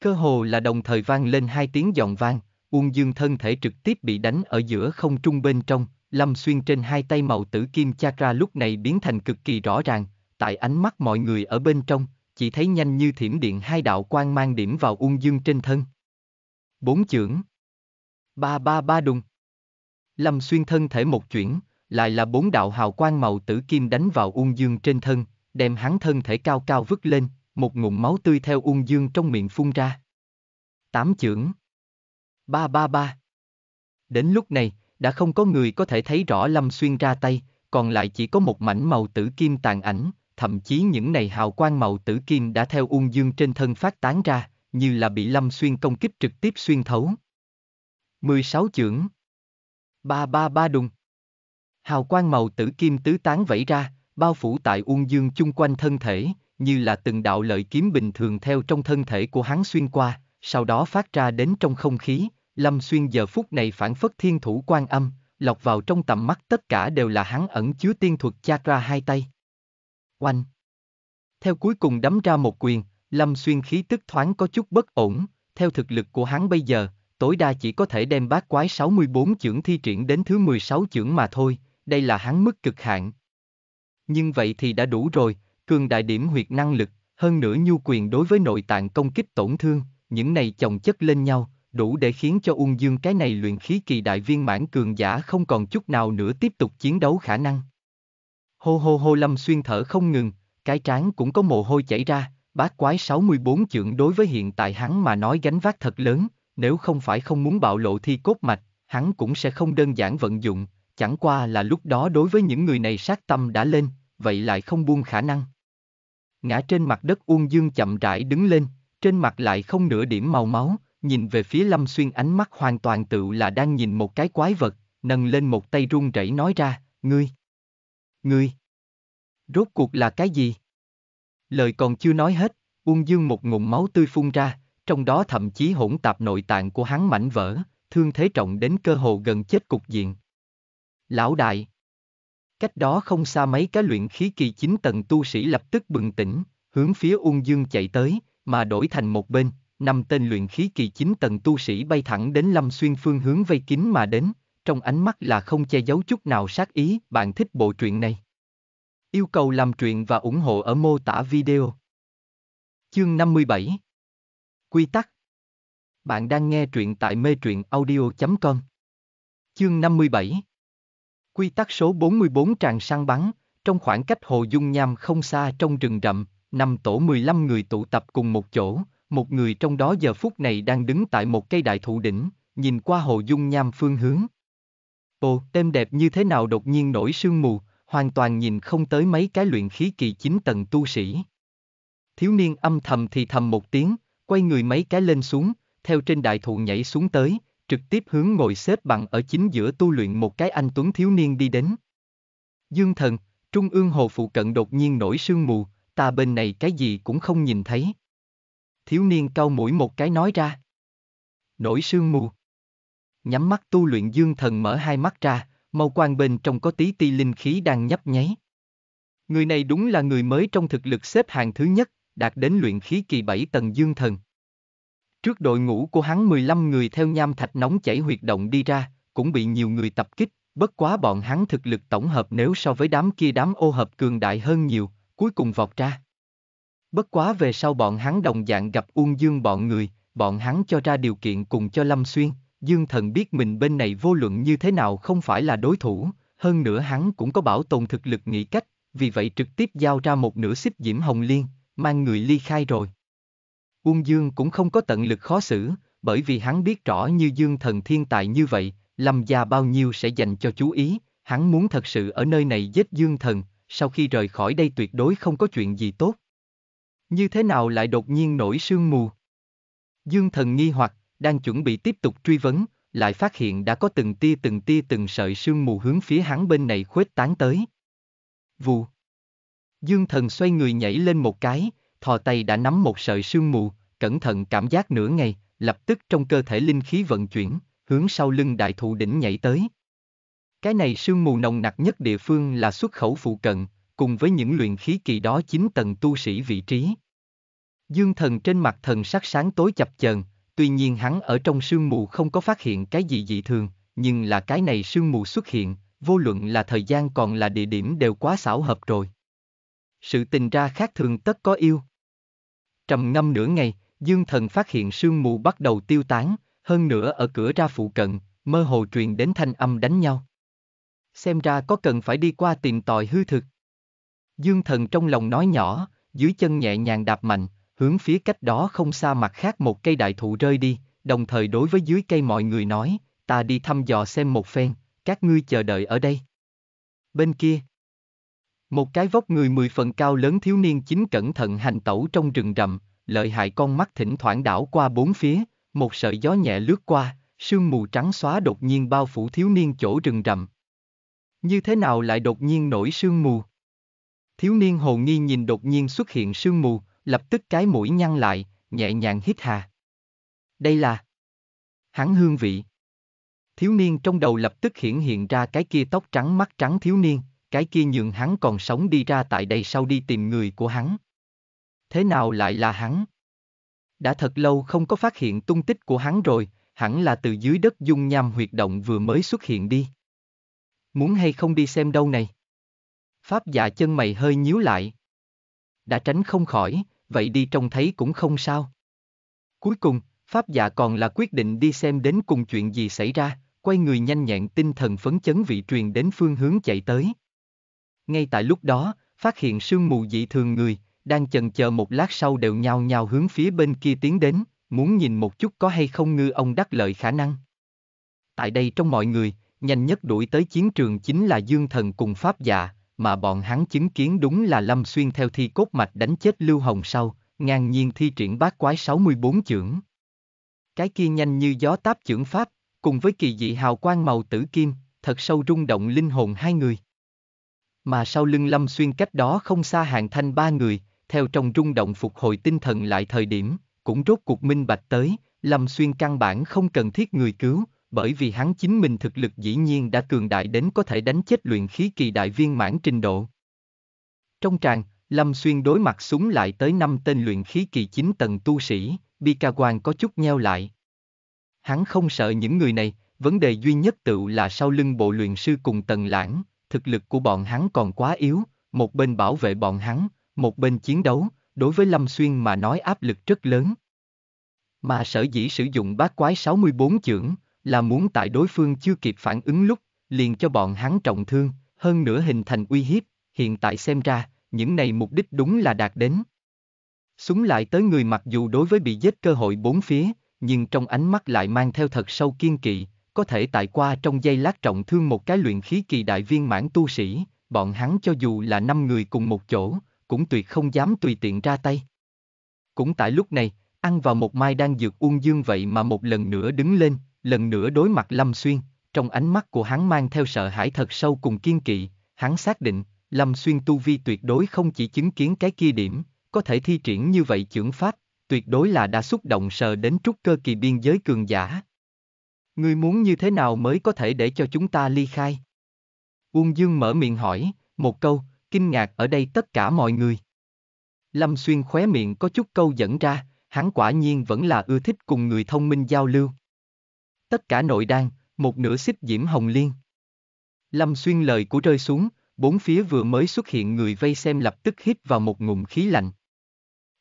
Cơ hồ là đồng thời vang lên hai tiếng giòn vang, Uông Dương thân thể trực tiếp bị đánh ở giữa không trung bên trong, Lâm Xuyên trên hai tay màu tử kim chakra lúc này biến thành cực kỳ rõ ràng, tại ánh mắt mọi người ở bên trong, chỉ thấy nhanh như thiểm điện hai đạo quang mang điểm vào ung dương trên thân. Bốn chưởng. Ba ba ba đùng. Lâm Xuyên thân thể một chuyển, lại là bốn đạo hào quang màu tử kim đánh vào ung dương trên thân, đem hắn thân thể cao cao vứt lên, một ngụm máu tươi theo ung dương trong miệng phun ra. Tám chưởng. Ba ba ba. Đến lúc này, đã không có người có thể thấy rõ Lâm Xuyên ra tay, còn lại chỉ có một mảnh màu tử kim tàn ảnh, thậm chí những này hào quang màu tử kim đã theo ung dương trên thân phát tán ra, như là bị Lâm Xuyên công kích trực tiếp xuyên thấu. 16 chưởng ba ba ba đùng. Hào quang màu tử kim tứ tán vẫy ra, bao phủ tại ung dương chung quanh thân thể, như là từng đạo lợi kiếm bình thường theo trong thân thể của hắn xuyên qua, sau đó phát ra đến trong không khí, Lâm Xuyên giờ phút này phản phất thiên thủ quan âm, lọc vào trong tầm mắt tất cả đều là hắn ẩn chứa tiên thuật chakra hai tay. Oanh! Theo cuối cùng đấm ra một quyền, Lâm Xuyên khí tức thoáng có chút bất ổn, theo thực lực của hắn bây giờ, tối đa chỉ có thể đem bát quái 64 chưởng thi triển đến thứ 16 chưởng mà thôi, đây là hắn mức cực hạn. Nhưng vậy thì đã đủ rồi, cường đại điểm huyệt năng lực, hơn nữa nhu quyền đối với nội tạng công kích tổn thương, những này chồng chất lên nhau, đủ để khiến cho Ung Dương cái này luyện khí kỳ đại viên mãn cường giả không còn chút nào nữa tiếp tục chiến đấu khả năng. Hô hô hô Lâm Xuyên thở không ngừng, cái trán cũng có mồ hôi chảy ra, bát quái 64 chưởng đối với hiện tại hắn mà nói gánh vác thật lớn, nếu không phải không muốn bạo lộ thi cốt mạch, hắn cũng sẽ không đơn giản vận dụng, chẳng qua là lúc đó đối với những người này sát tâm đã lên, vậy lại không buông khả năng. Ngã trên mặt đất Uông Dương chậm rãi đứng lên, trên mặt lại không nửa điểm màu máu, nhìn về phía Lâm Xuyên ánh mắt hoàn toàn tự là đang nhìn một cái quái vật, nâng lên một tay run rẩy nói ra, ngươi, ngươi, rốt cuộc là cái gì? Lời còn chưa nói hết, Uông Dương một ngụm máu tươi phun ra, trong đó thậm chí hỗn tạp nội tạng của hắn mảnh vỡ, thương thế trọng đến cơ hồ gần chết cục diện. Lão đại Cách đó không xa mấy cái luyện khí kỳ chín tầng tu sĩ lập tức bừng tỉnh, hướng phía Ung Dương chạy tới, mà đổi thành một bên, năm tên luyện khí kỳ chín tầng tu sĩ bay thẳng đến Lâm Xuyên phương hướng vây kín mà đến, trong ánh mắt là không che giấu chút nào sát ý, bạn thích bộ truyện này. Yêu cầu làm truyện và ủng hộ ở mô tả video. Chương 57 Quy tắc Bạn đang nghe truyện tại mê truyện audio.com Chương 57 Quy tắc số 44 tràn săn bắn, trong khoảng cách Hồ Dung Nham không xa trong rừng rậm, năm tổ 15 người tụ tập cùng một chỗ, một người trong đó giờ phút này đang đứng tại một cây đại thụ đỉnh, nhìn qua hồ dung nham phương hướng. Ồ, tên đẹp như thế nào đột nhiên nổi sương mù, hoàn toàn nhìn không tới mấy cái luyện khí kỳ chín tầng tu sĩ. Thiếu niên âm thầm thì thầm một tiếng, quay người mấy cái lên xuống, theo trên đại thụ nhảy xuống tới, trực tiếp hướng ngồi xếp bằng ở chính giữa tu luyện một cái anh tuấn thiếu niên đi đến. Dương thần, trung ương hồ phụ cận đột nhiên nổi sương mù, ta bên này cái gì cũng không nhìn thấy thiếu niên cau mũi một cái nói ra. Nổi sương mù. Nhắm mắt tu luyện dương thần mở hai mắt ra, màu quang bên trong có tí ti linh khí đang nhấp nháy. Người này đúng là người mới trong thực lực xếp hàng thứ nhất, đạt đến luyện khí kỳ 7 tầng dương thần. Trước đội ngũ của hắn 15 người theo nham thạch nóng chảy huyệt động đi ra, cũng bị nhiều người tập kích, bất quá bọn hắn thực lực tổng hợp nếu so với đám kia đám ô hợp cường đại hơn nhiều, cuối cùng vọt ra. Bất quá về sau bọn hắn đồng dạng gặp Uông Dương bọn người, bọn hắn cho ra điều kiện cùng cho Lâm Xuyên, Dương Thần biết mình bên này vô luận như thế nào không phải là đối thủ, hơn nữa hắn cũng có bảo tồn thực lực nghĩ cách, vì vậy trực tiếp giao ra một nửa xích diễm hồng liên, mang người ly khai rồi. Uông Dương cũng không có tận lực khó xử, bởi vì hắn biết rõ như Dương Thần thiên tài như vậy, Lâm gia bao nhiêu sẽ dành cho chú ý, hắn muốn thật sự ở nơi này giết Dương Thần, sau khi rời khỏi đây tuyệt đối không có chuyện gì tốt. Như thế nào lại đột nhiên nổi sương mù? Dương thần nghi hoặc, đang chuẩn bị tiếp tục truy vấn, lại phát hiện đã có từng tia từng tia từng sợi sương mù hướng phía hắn bên này khuếch tán tới. Vù. Dương thần xoay người nhảy lên một cái, thò tay đã nắm một sợi sương mù, cẩn thận cảm giác nửa ngày, lập tức trong cơ thể linh khí vận chuyển, hướng sau lưng đại thụ đỉnh nhảy tới. Cái này sương mù nồng nặc nhất địa phương là xuất khẩu phụ cận, cùng với những luyện khí kỳ đó chín tầng tu sĩ vị trí. Dương thần trên mặt thần sắc sáng tối chập chờn, tuy nhiên hắn ở trong sương mù không có phát hiện cái gì dị thường, nhưng là cái này sương mù xuất hiện, vô luận là thời gian còn là địa điểm đều quá xảo hợp rồi. Sự tình ra khác thường tất có yêu. Trầm ngâm nửa ngày, Dương thần phát hiện sương mù bắt đầu tiêu tán, hơn nữa ở cửa ra phụ cận, mơ hồ truyền đến thanh âm đánh nhau. Xem ra có cần phải đi qua tìm tòi hư thực. Dương thần trong lòng nói nhỏ, dưới chân nhẹ nhàng đạp mạnh, hướng phía cách đó không xa mặt khác một cây đại thụ rơi đi, đồng thời đối với dưới cây mọi người nói, ta đi thăm dò xem một phen, các ngươi chờ đợi ở đây. Bên kia, một cái vóc người mười phần cao lớn thiếu niên chính cẩn thận hành tẩu trong rừng rậm, lợi hại con mắt thỉnh thoảng đảo qua bốn phía, một sợi gió nhẹ lướt qua, sương mù trắng xóa đột nhiên bao phủ thiếu niên chỗ rừng rậm. Như thế nào lại đột nhiên nổi sương mù? Thiếu niên hồ nghi nhìn đột nhiên xuất hiện sương mù, lập tức cái mũi nhăn lại, nhẹ nhàng hít hà. Đây là hắn hương vị. Thiếu niên trong đầu lập tức hiển hiện ra cái kia tóc trắng mắt trắng thiếu niên, cái kia nhường hắn còn sống đi ra tại đây sau đi tìm người của hắn. Thế nào lại là hắn? Đã thật lâu không có phát hiện tung tích của hắn rồi, hẳn là từ dưới đất dung nham huyệt động vừa mới xuất hiện đi. Muốn hay không đi xem đâu này? Pháp dạ chân mày hơi nhíu lại. Đã tránh không khỏi, vậy đi trông thấy cũng không sao. Cuối cùng, Pháp dạ còn là quyết định đi xem đến cùng chuyện gì xảy ra, quay người nhanh nhẹn tinh thần phấn chấn vị truyền đến phương hướng chạy tới. Ngay tại lúc đó, phát hiện sương mù dị thường người, đang chần chờ một lát sau đều nhao nhao hướng phía bên kia tiến đến, muốn nhìn một chút có hay không ngư ông đắc lợi khả năng. Tại đây trong mọi người, nhanh nhất đuổi tới chiến trường chính là Dương Thần cùng Pháp Dạ, mà bọn hắn chứng kiến đúng là Lâm Xuyên theo thi cốt mạch đánh chết Lưu Hồng sau, ngang nhiên thi triển bát quái 64 chưởng. Cái kia nhanh như gió táp chưởng pháp, cùng với kỳ dị hào quang màu tử kim, thật sâu rung động linh hồn hai người. Mà sau lưng Lâm Xuyên cách đó không xa hàng thanh ba người, theo trong rung động phục hồi tinh thần lại thời điểm, cũng rốt cuộc minh bạch tới, Lâm Xuyên căn bản không cần thiết người cứu, bởi vì hắn chính mình thực lực dĩ nhiên đã cường đại đến có thể đánh chết luyện khí kỳ đại viên mãn trình độ. Trong tràng, Lâm Xuyên đối mặt súng lại tới năm tên luyện khí kỳ 9 tầng tu sĩ, Bikawan có chút nheo lại. Hắn không sợ những người này, vấn đề duy nhất tự là sau lưng bộ luyện sư cùng tầng lãng, thực lực của bọn hắn còn quá yếu, một bên bảo vệ bọn hắn, một bên chiến đấu, đối với Lâm Xuyên mà nói áp lực rất lớn. Mà sở dĩ sử dụng bát quái 64 chưởng, là muốn tại đối phương chưa kịp phản ứng lúc, liền cho bọn hắn trọng thương, hơn nữa hình thành uy hiếp, hiện tại xem ra, những này mục đích đúng là đạt đến. Súng lại tới người mặc dù đối với bị giết cơ hội bốn phía, nhưng trong ánh mắt lại mang theo thật sâu kiên kỵ, có thể tại qua trong giây lát trọng thương một cái luyện khí kỳ đại viên mãn tu sĩ, bọn hắn cho dù là năm người cùng một chỗ, cũng tuyệt không dám tùy tiện ra tay. Cũng tại lúc này, ăn vào một mai đang dược uông dương vậy mà một lần nữa đứng lên, lần nữa đối mặt Lâm Xuyên, trong ánh mắt của hắn mang theo sợ hãi thật sâu cùng kiên kỵ, hắn xác định, Lâm Xuyên tu vi tuyệt đối không chỉ chứng kiến cái kia điểm, có thể thi triển như vậy trưởng pháp, tuyệt đối là đã xúc động sờ đến trúc cơ kỳ biên giới cường giả. Ngươi muốn như thế nào mới có thể để cho chúng ta ly khai? Uông Dương mở miệng hỏi, một câu, kinh ngạc ở đây tất cả mọi người. Lâm Xuyên khóe miệng có chút câu dẫn ra, hắn quả nhiên vẫn là ưa thích cùng người thông minh giao lưu. Tất cả nội đan, một nửa xích diễm hồng liên. Lâm xuyên lời của rơi xuống, bốn phía vừa mới xuất hiện người vây xem lập tức hít vào một ngụm khí lạnh.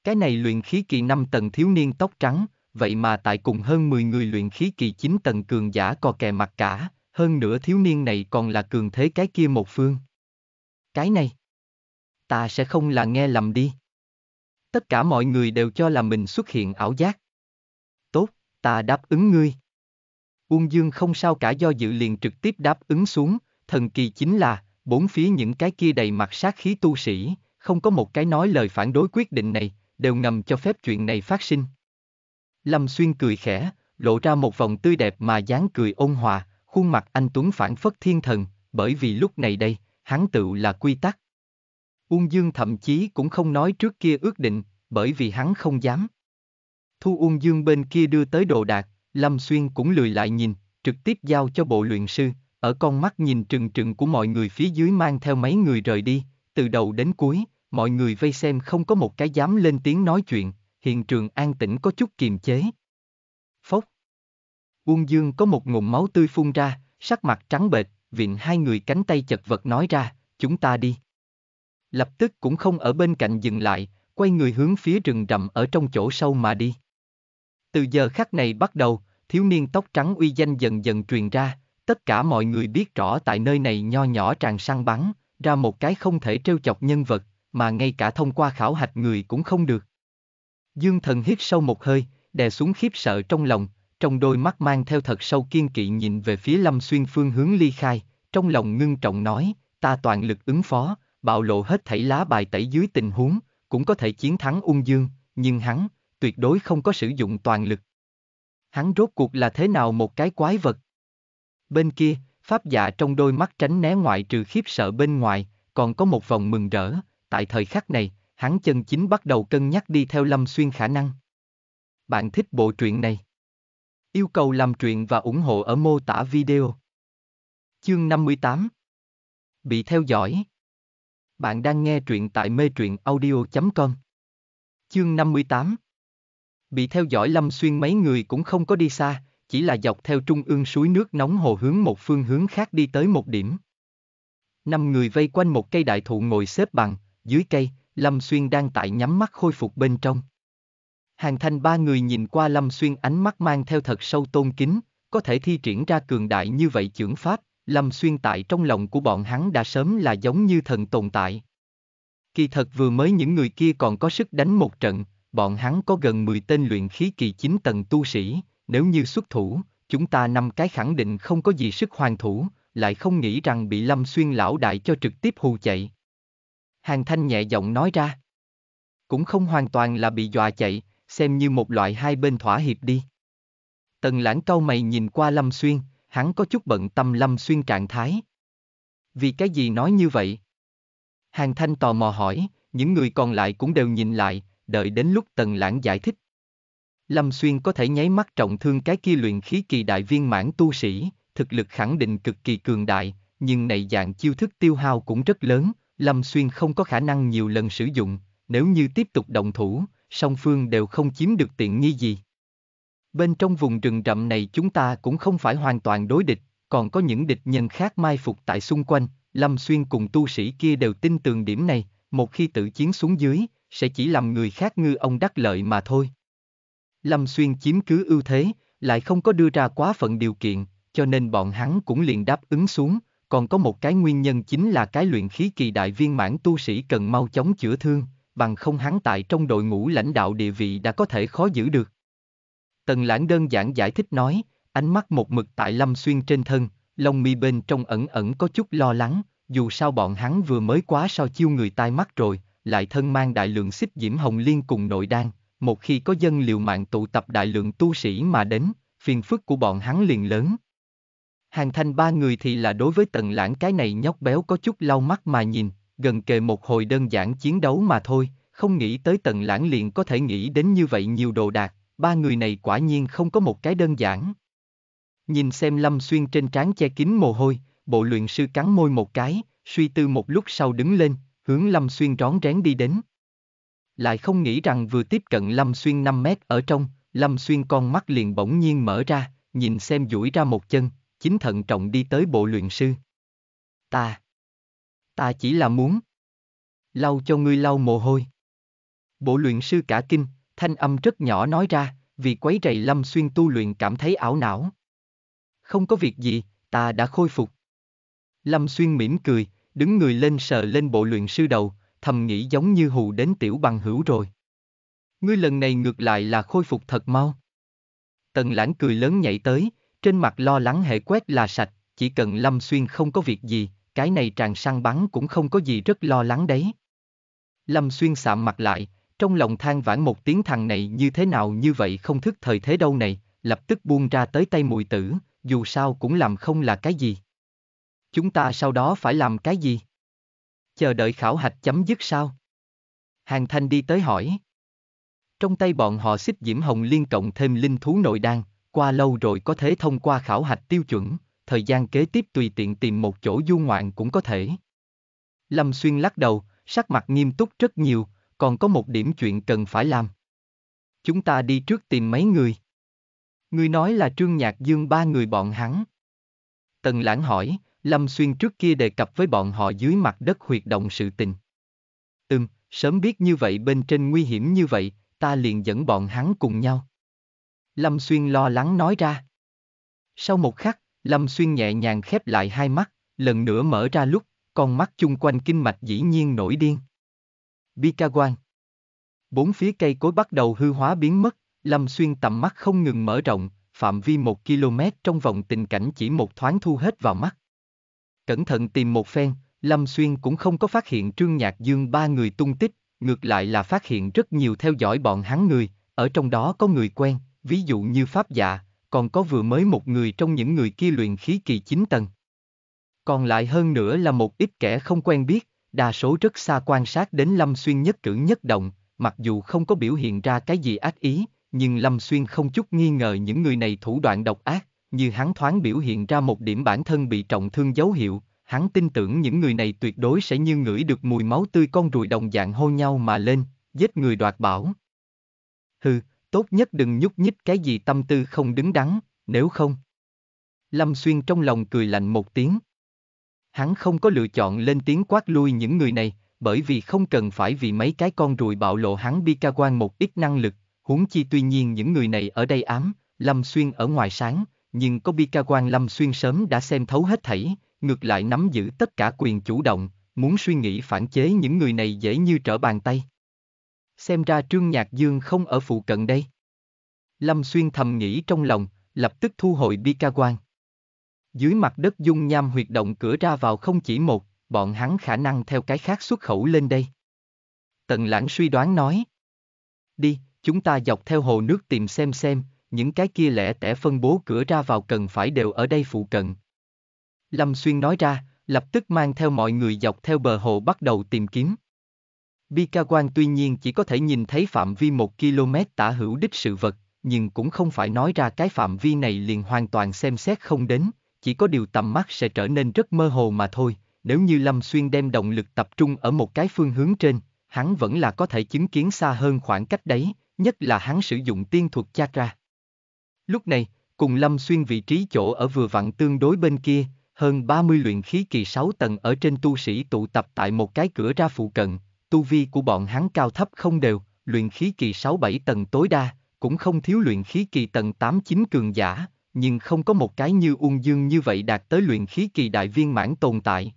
Cái này luyện khí kỳ 5 tầng thiếu niên tóc trắng, vậy mà tại cùng hơn 10 người luyện khí kỳ 9 tầng cường giả co kè mặt cả, hơn nữa thiếu niên này còn là cường thế cái kia một phương. Cái này, ta sẽ không là nghe lầm đi. Tất cả mọi người đều cho là mình xuất hiện ảo giác. Tốt, ta đáp ứng ngươi. Uông Dương không sao cả do dự liền trực tiếp đáp ứng xuống, thần kỳ chính là, bốn phía những cái kia đầy mặt sát khí tu sĩ, không có một cái nói lời phản đối quyết định này, đều ngầm cho phép chuyện này phát sinh. Lâm Xuyên cười khẽ, lộ ra một vòng tươi đẹp mà dáng cười ôn hòa, khuôn mặt anh Tuấn phản phất thiên thần, bởi vì lúc này đây, hắn tự là quy tắc. Uông Dương thậm chí cũng không nói trước kia ước định, bởi vì hắn không dám. Thu Uông Dương bên kia đưa tới đồ đạc, Lâm Xuyên cũng lười lại nhìn, trực tiếp giao cho bộ luyện sư, ở con mắt nhìn trừng trừng của mọi người phía dưới mang theo mấy người rời đi, từ đầu đến cuối, mọi người vây xem không có một cái dám lên tiếng nói chuyện, hiện trường an tĩnh có chút kiềm chế. Phốc. Uông Dương có một ngụm máu tươi phun ra, sắc mặt trắng bệch, viện hai người cánh tay chật vật nói ra, chúng ta đi. Lập tức cũng không ở bên cạnh dừng lại, quay người hướng phía rừng rậm ở trong chỗ sâu mà đi. Từ giờ khắc này bắt đầu, thiếu niên tóc trắng uy danh dần dần truyền ra, tất cả mọi người biết rõ tại nơi này nho nhỏ tràn săn bắn, ra một cái không thể trêu chọc nhân vật, mà ngay cả thông qua khảo hạch người cũng không được. Dương thần hít sâu một hơi, đè xuống khiếp sợ trong lòng, trong đôi mắt mang theo thật sâu kiên kỵ nhìn về phía lâm xuyên phương hướng ly khai, trong lòng ngưng trọng nói, ta toàn lực ứng phó, bạo lộ hết thảy lá bài tẩy dưới tình huống, cũng có thể chiến thắng ung dương, nhưng hắn, tuyệt đối không có sử dụng toàn lực. Hắn rốt cuộc là thế nào một cái quái vật? Bên kia, pháp dạ trong đôi mắt tránh né ngoại trừ khiếp sợ bên ngoài, còn có một vòng mừng rỡ, tại thời khắc này, hắn chân chính bắt đầu cân nhắc đi theo Lâm Xuyên khả năng. Bạn thích bộ truyện này? Yêu cầu làm truyện và ủng hộ ở mô tả video. Chương 58 Bị theo dõi Bạn đang nghe truyện tại mê truyện audio.com Chương 58 Bị theo dõi Lâm Xuyên mấy người cũng không có đi xa, chỉ là dọc theo trung ương suối nước nóng hồ hướng một phương hướng khác đi tới một điểm. Năm người vây quanh một cây đại thụ ngồi xếp bằng, dưới cây, Lâm Xuyên đang tại nhắm mắt khôi phục bên trong. Hàng thanh ba người nhìn qua Lâm Xuyên ánh mắt mang theo thật sâu tôn kính, có thể thi triển ra cường đại như vậy trưởng pháp, Lâm Xuyên tại trong lòng của bọn hắn đã sớm là giống như thần tồn tại. Kỳ thật vừa mới những người kia còn có sức đánh một trận, bọn hắn có gần 10 tên luyện khí kỳ 9 tầng tu sĩ, nếu như xuất thủ, chúng ta năm cái khẳng định không có gì sức hoàn thủ, lại không nghĩ rằng bị Lâm Xuyên lão đại cho trực tiếp hù chạy. Hàng Thanh nhẹ giọng nói ra. Cũng không hoàn toàn là bị dọa chạy, xem như một loại hai bên thỏa hiệp đi. Tần lãng cau mày nhìn qua Lâm Xuyên, hắn có chút bận tâm Lâm Xuyên trạng thái. Vì cái gì nói như vậy? Hàng Thanh tò mò hỏi, những người còn lại cũng đều nhìn lại, đợi đến lúc Tần Lãng giải thích. Lâm Xuyên có thể nháy mắt trọng thương cái kia luyện khí kỳ đại viên mãn tu sĩ, thực lực khẳng định cực kỳ cường đại, nhưng này dạng chiêu thức tiêu hao cũng rất lớn, Lâm Xuyên không có khả năng nhiều lần sử dụng, nếu như tiếp tục động thủ, song phương đều không chiếm được tiện nghi gì. Bên trong vùng rừng rậm này chúng ta cũng không phải hoàn toàn đối địch, còn có những địch nhân khác mai phục tại xung quanh, Lâm Xuyên cùng tu sĩ kia đều tin tường điểm này, một khi tự chiến xuống dưới, sẽ chỉ làm người khác ngư ông đắc lợi mà thôi. Lâm Xuyên chiếm cứ ưu thế, lại không có đưa ra quá phận điều kiện, cho nên bọn hắn cũng liền đáp ứng xuống, còn có một cái nguyên nhân chính là cái luyện khí kỳ đại viên mãn tu sĩ cần mau chóng chữa thương, bằng không hắn tại trong đội ngũ lãnh đạo địa vị đã có thể khó giữ được. Tần lãng đơn giản giải thích nói, ánh mắt một mực tại Lâm Xuyên trên thân, lông mi bên trong ẩn ẩn có chút lo lắng, dù sao bọn hắn vừa mới quá sao chiêu người tai mắt rồi, lại thân mang đại lượng xích diễm hồng liên cùng nội đan, một khi có dân liều mạng tụ tập đại lượng tu sĩ mà đến, phiền phức của bọn hắn liền lớn. Hàng thanh ba người thì là đối với tần lãng cái này nhóc béo có chút lau mắt mà nhìn, gần kề một hồi đơn giản chiến đấu mà thôi, không nghĩ tới tần lãng liền có thể nghĩ đến như vậy nhiều đồ đạc, ba người này quả nhiên không có một cái đơn giản. Nhìn xem lâm xuyên trên trán che kín mồ hôi, bộ luyện sư cắn môi một cái, suy tư một lúc sau đứng lên, Hướng Lâm Xuyên trón rén đi đến. Lại không nghĩ rằng vừa tiếp cận Lâm Xuyên 5 mét ở trong, Lâm Xuyên con mắt liền bỗng nhiên mở ra, nhìn xem duỗi ra một chân, chính thận trọng đi tới bộ luyện sư. Ta, ta chỉ là muốn lau cho ngươi lau mồ hôi. Bộ luyện sư cả kinh, thanh âm rất nhỏ nói ra, vì quấy rầy Lâm Xuyên tu luyện cảm thấy ảo não. Không có việc gì, ta đã khôi phục. Lâm Xuyên mỉm cười, đứng người lên sờ lên bộ luyện sư đầu, thầm nghĩ giống như hù đến tiểu bằng hữu rồi. Ngươi lần này ngược lại là khôi phục thật mau. Tần lãng cười lớn nhảy tới, trên mặt lo lắng hệ quét là sạch, chỉ cần Lâm Xuyên không có việc gì, cái này tràn săn bắn cũng không có gì rất lo lắng đấy. Lâm Xuyên sạm mặt lại, trong lòng than vãn một tiếng thằng này như thế nào như vậy không thức thời thế đâu này, lập tức buông ra tới tay mùi tử, dù sao cũng làm không là cái gì chúng ta sau đó phải làm cái gì? Chờ đợi khảo hạch chấm dứt sao? Hàng Thanh đi tới hỏi. Trong tay bọn họ xích diễm hồng liên cộng thêm linh thú nội đan, qua lâu rồi có thể thông qua khảo hạch tiêu chuẩn, thời gian kế tiếp tùy tiện tìm một chỗ du ngoạn cũng có thể. Lâm Xuyên lắc đầu, sắc mặt nghiêm túc rất nhiều, còn có một điểm chuyện cần phải làm. Chúng ta đi trước tìm mấy người. Người nói là Trương Nhạc Dương ba người bọn hắn. Tần Lãng hỏi, Lâm Xuyên trước kia đề cập với bọn họ dưới mặt đất huyệt động sự tình. Ừm, sớm biết như vậy bên trên nguy hiểm như vậy, ta liền dẫn bọn hắn cùng nhau. Lâm Xuyên lo lắng nói ra. Sau một khắc, Lâm Xuyên nhẹ nhàng khép lại hai mắt, lần nữa mở ra lúc, con mắt chung quanh kinh mạch dĩ nhiên nổi điên. Bikawan Bốn phía cây cối bắt đầu hư hóa biến mất, Lâm Xuyên tầm mắt không ngừng mở rộng, phạm vi một km trong vòng tình cảnh chỉ một thoáng thu hết vào mắt. Cẩn thận tìm một phen, Lâm Xuyên cũng không có phát hiện Trương Nhạc Dương ba người tung tích, ngược lại là phát hiện rất nhiều theo dõi bọn hắn người, ở trong đó có người quen, ví dụ như Pháp Dạ, còn có vừa mới một người trong những người kia luyện khí kỳ 9 tầng. Còn lại hơn nữa là một ít kẻ không quen biết, đa số rất xa quan sát đến Lâm Xuyên nhất cử nhất động, mặc dù không có biểu hiện ra cái gì ác ý, nhưng Lâm Xuyên không chút nghi ngờ những người này thủ đoạn độc ác, như hắn thoáng biểu hiện ra một điểm bản thân bị trọng thương dấu hiệu, hắn tin tưởng những người này tuyệt đối sẽ như ngửi được mùi máu tươi con ruồi đồng dạng hôn nhau mà lên, giết người đoạt bảo. Hừ, tốt nhất đừng nhúc nhích cái gì tâm tư không đứng đắn, nếu không. Lâm Xuyên trong lòng cười lạnh một tiếng. Hắn không có lựa chọn lên tiếng quát lui những người này, bởi vì không cần phải vì mấy cái con ruồi bạo lộ hắn bi ca quan một ít năng lực, huống chi tuy nhiên những người này ở đây ám, Lâm Xuyên ở ngoài sáng, nhưng có Kobika Quan Lâm Xuyên sớm đã xem thấu hết thảy, ngược lại nắm giữ tất cả quyền chủ động, muốn suy nghĩ phản chế những người này dễ như trở bàn tay. Xem ra Trương Nhạc Dương không ở phụ cận đây. Lâm Xuyên thầm nghĩ trong lòng, lập tức thu hồi Bika Quan. Dưới mặt đất dung nham huyệt động cửa ra vào không chỉ một, bọn hắn khả năng theo cái khác xuất khẩu lên đây. Tần lãng suy đoán nói. Đi, chúng ta dọc theo hồ nước tìm xem xem, những cái kia lẻ tẻ phân bố cửa ra vào cần phải đều ở đây phụ cận. Lâm Xuyên nói ra, lập tức mang theo mọi người dọc theo bờ hồ bắt đầu tìm kiếm. Bika Quan tuy nhiên chỉ có thể nhìn thấy phạm vi một km tả hữu đích sự vật, nhưng cũng không phải nói ra cái phạm vi này liền hoàn toàn xem xét không đến, chỉ có điều tầm mắt sẽ trở nên rất mơ hồ mà thôi, nếu như Lâm Xuyên đem động lực tập trung ở một cái phương hướng trên, hắn vẫn là có thể chứng kiến xa hơn khoảng cách đấy, nhất là hắn sử dụng tiên thuật chakra. Lúc này, cùng Lâm Xuyên vị trí chỗ ở vừa vặn tương đối bên kia, hơn 30 luyện khí kỳ 6 tầng ở trên tu sĩ tụ tập tại một cái cửa ra phụ cận, tu vi của bọn hắn cao thấp không đều, luyện khí kỳ 6-7 tầng tối đa, cũng không thiếu luyện khí kỳ tầng 8-9 cường giả, nhưng không có một cái như ung dương như vậy đạt tới luyện khí kỳ đại viên mãn tồn tại.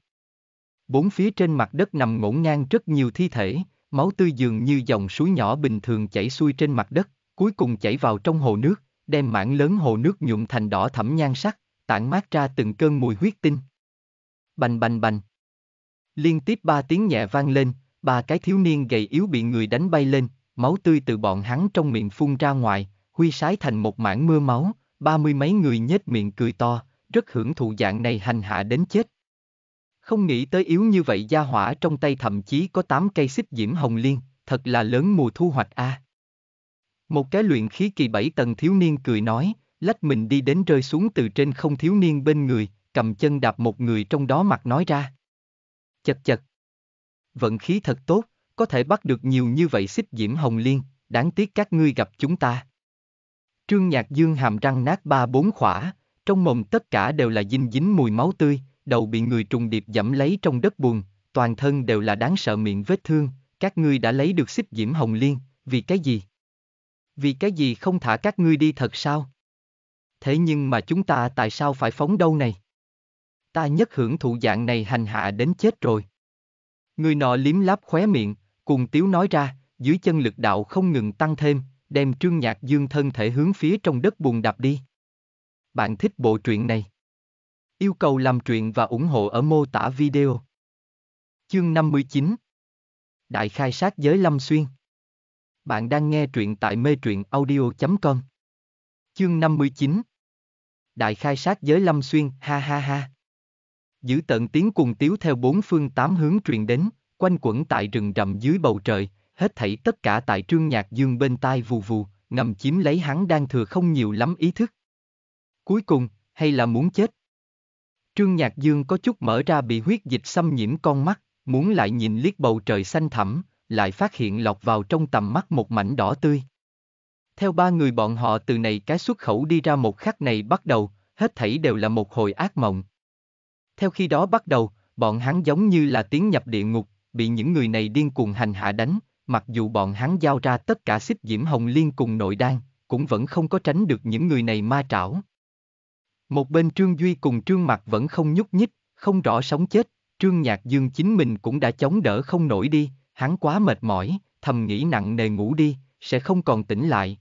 Bốn phía trên mặt đất nằm ngổn ngang rất nhiều thi thể, máu tươi dường như dòng suối nhỏ bình thường chảy xuôi trên mặt đất, cuối cùng chảy vào trong hồ nước, đem mảng lớn hồ nước nhuộm thành đỏ thẫm nhan sắc, tản mát ra từng cơn mùi huyết tinh. Bành bành bành. Liên tiếp ba tiếng nhẹ vang lên, ba cái thiếu niên gầy yếu bị người đánh bay lên, máu tươi từ bọn hắn trong miệng phun ra ngoài, huy sái thành một mảng mưa máu, ba mươi mấy người nhếch miệng cười to, rất hưởng thụ dạng này hành hạ đến chết. Không nghĩ tới yếu như vậy gia hỏa trong tay thậm chí có tám cây xích diễm hồng liên, thật là lớn mùa thu hoạch a. À. Một cái luyện khí kỳ bảy tầng thiếu niên cười nói, lách mình đi đến rơi xuống từ trên không thiếu niên bên người, cầm chân đạp một người trong đó mặt nói ra. Chật chật. Vận khí thật tốt, có thể bắt được nhiều như vậy xích diễm hồng liên, đáng tiếc các ngươi gặp chúng ta. Trương Nhạc Dương hàm răng nát ba bốn khỏa, trong mồm tất cả đều là dinh dính mùi máu tươi, đầu bị người trùng điệp dẫm lấy trong đất buồn, toàn thân đều là đáng sợ miệng vết thương, các ngươi đã lấy được xích diễm hồng liên, vì cái gì? vì cái gì không thả các ngươi đi thật sao? Thế nhưng mà chúng ta tại sao phải phóng đâu này? Ta nhất hưởng thụ dạng này hành hạ đến chết rồi. Người nọ liếm láp khóe miệng, cùng tiếu nói ra, dưới chân lực đạo không ngừng tăng thêm, đem trương nhạc dương thân thể hướng phía trong đất buồn đạp đi. Bạn thích bộ truyện này? Yêu cầu làm truyện và ủng hộ ở mô tả video. Chương 59 Đại khai sát giới Lâm Xuyên bạn đang nghe truyện tại mê truyện audio.com Chương 59 Đại khai sát giới Lâm Xuyên, ha ha ha Giữ tận tiếng cùng tiếu theo bốn phương tám hướng truyền đến, quanh quẩn tại rừng rậm dưới bầu trời, hết thảy tất cả tại trương nhạc dương bên tai vù vù, ngầm chiếm lấy hắn đang thừa không nhiều lắm ý thức. Cuối cùng, hay là muốn chết? Trương Nhạc Dương có chút mở ra bị huyết dịch xâm nhiễm con mắt, muốn lại nhìn liếc bầu trời xanh thẳm, lại phát hiện lọc vào trong tầm mắt một mảnh đỏ tươi. Theo ba người bọn họ từ này cái xuất khẩu đi ra một khắc này bắt đầu, hết thảy đều là một hồi ác mộng. Theo khi đó bắt đầu, bọn hắn giống như là tiến nhập địa ngục, bị những người này điên cuồng hành hạ đánh, mặc dù bọn hắn giao ra tất cả xích diễm hồng liên cùng nội đan, cũng vẫn không có tránh được những người này ma trảo. Một bên Trương Duy cùng Trương Mặt vẫn không nhúc nhích, không rõ sống chết, Trương Nhạc Dương chính mình cũng đã chống đỡ không nổi đi, hắn quá mệt mỏi, thầm nghĩ nặng nề ngủ đi, sẽ không còn tỉnh lại.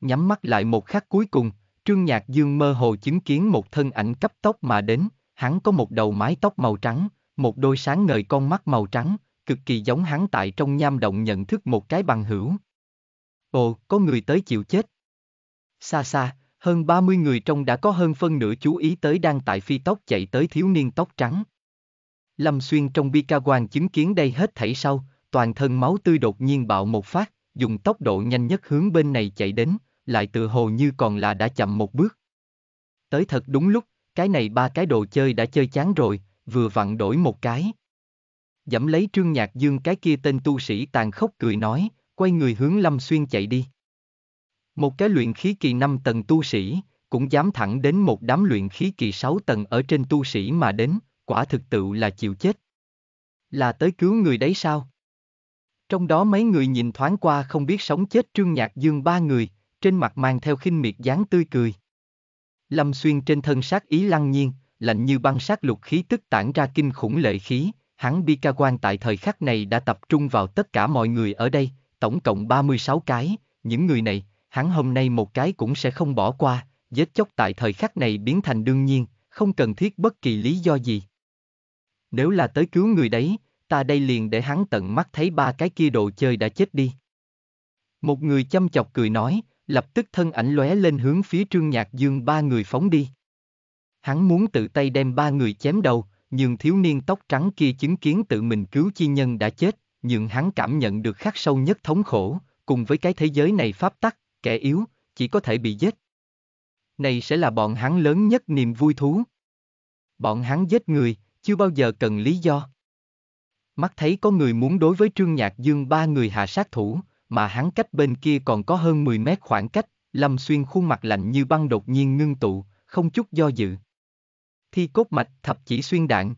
Nhắm mắt lại một khắc cuối cùng, Trương Nhạc Dương mơ hồ chứng kiến một thân ảnh cấp tốc mà đến, hắn có một đầu mái tóc màu trắng, một đôi sáng ngời con mắt màu trắng, cực kỳ giống hắn tại trong nham động nhận thức một cái bằng hữu. Ồ, có người tới chịu chết. Xa xa, hơn 30 người trong đã có hơn phân nửa chú ý tới đang tại phi tóc chạy tới thiếu niên tóc trắng. Lâm Xuyên trong bi ca quan chứng kiến đây hết thảy sau, toàn thân máu tươi đột nhiên bạo một phát, dùng tốc độ nhanh nhất hướng bên này chạy đến, lại tự hồ như còn là đã chậm một bước. Tới thật đúng lúc, cái này ba cái đồ chơi đã chơi chán rồi, vừa vặn đổi một cái. Dẫm lấy trương nhạc dương cái kia tên tu sĩ tàn khốc cười nói, quay người hướng Lâm Xuyên chạy đi. Một cái luyện khí kỳ 5 tầng tu sĩ, cũng dám thẳng đến một đám luyện khí kỳ 6 tầng ở trên tu sĩ mà đến, quả thực tự là chịu chết. Là tới cứu người đấy sao? Trong đó mấy người nhìn thoáng qua không biết sống chết Trương Nhạc Dương ba người, trên mặt mang theo khinh miệt dáng tươi cười. Lâm Xuyên trên thân sát ý lăng nhiên, lạnh như băng sát lục khí tức tản ra kinh khủng lệ khí, hắn bi ca quan tại thời khắc này đã tập trung vào tất cả mọi người ở đây, tổng cộng 36 cái, những người này, hắn hôm nay một cái cũng sẽ không bỏ qua, giết chốc tại thời khắc này biến thành đương nhiên, không cần thiết bất kỳ lý do gì nếu là tới cứu người đấy, ta đây liền để hắn tận mắt thấy ba cái kia đồ chơi đã chết đi. Một người chăm chọc cười nói, lập tức thân ảnh lóe lên hướng phía Trương Nhạc Dương ba người phóng đi. Hắn muốn tự tay đem ba người chém đầu, nhưng thiếu niên tóc trắng kia chứng kiến tự mình cứu chi nhân đã chết, nhưng hắn cảm nhận được khắc sâu nhất thống khổ, cùng với cái thế giới này pháp tắc, kẻ yếu, chỉ có thể bị giết. Này sẽ là bọn hắn lớn nhất niềm vui thú. Bọn hắn giết người, chưa bao giờ cần lý do. Mắt thấy có người muốn đối với Trương Nhạc Dương ba người hạ sát thủ, mà hắn cách bên kia còn có hơn 10 mét khoảng cách, Lâm Xuyên khuôn mặt lạnh như băng đột nhiên ngưng tụ, không chút do dự. Thi cốt mạch thập chỉ xuyên đạn.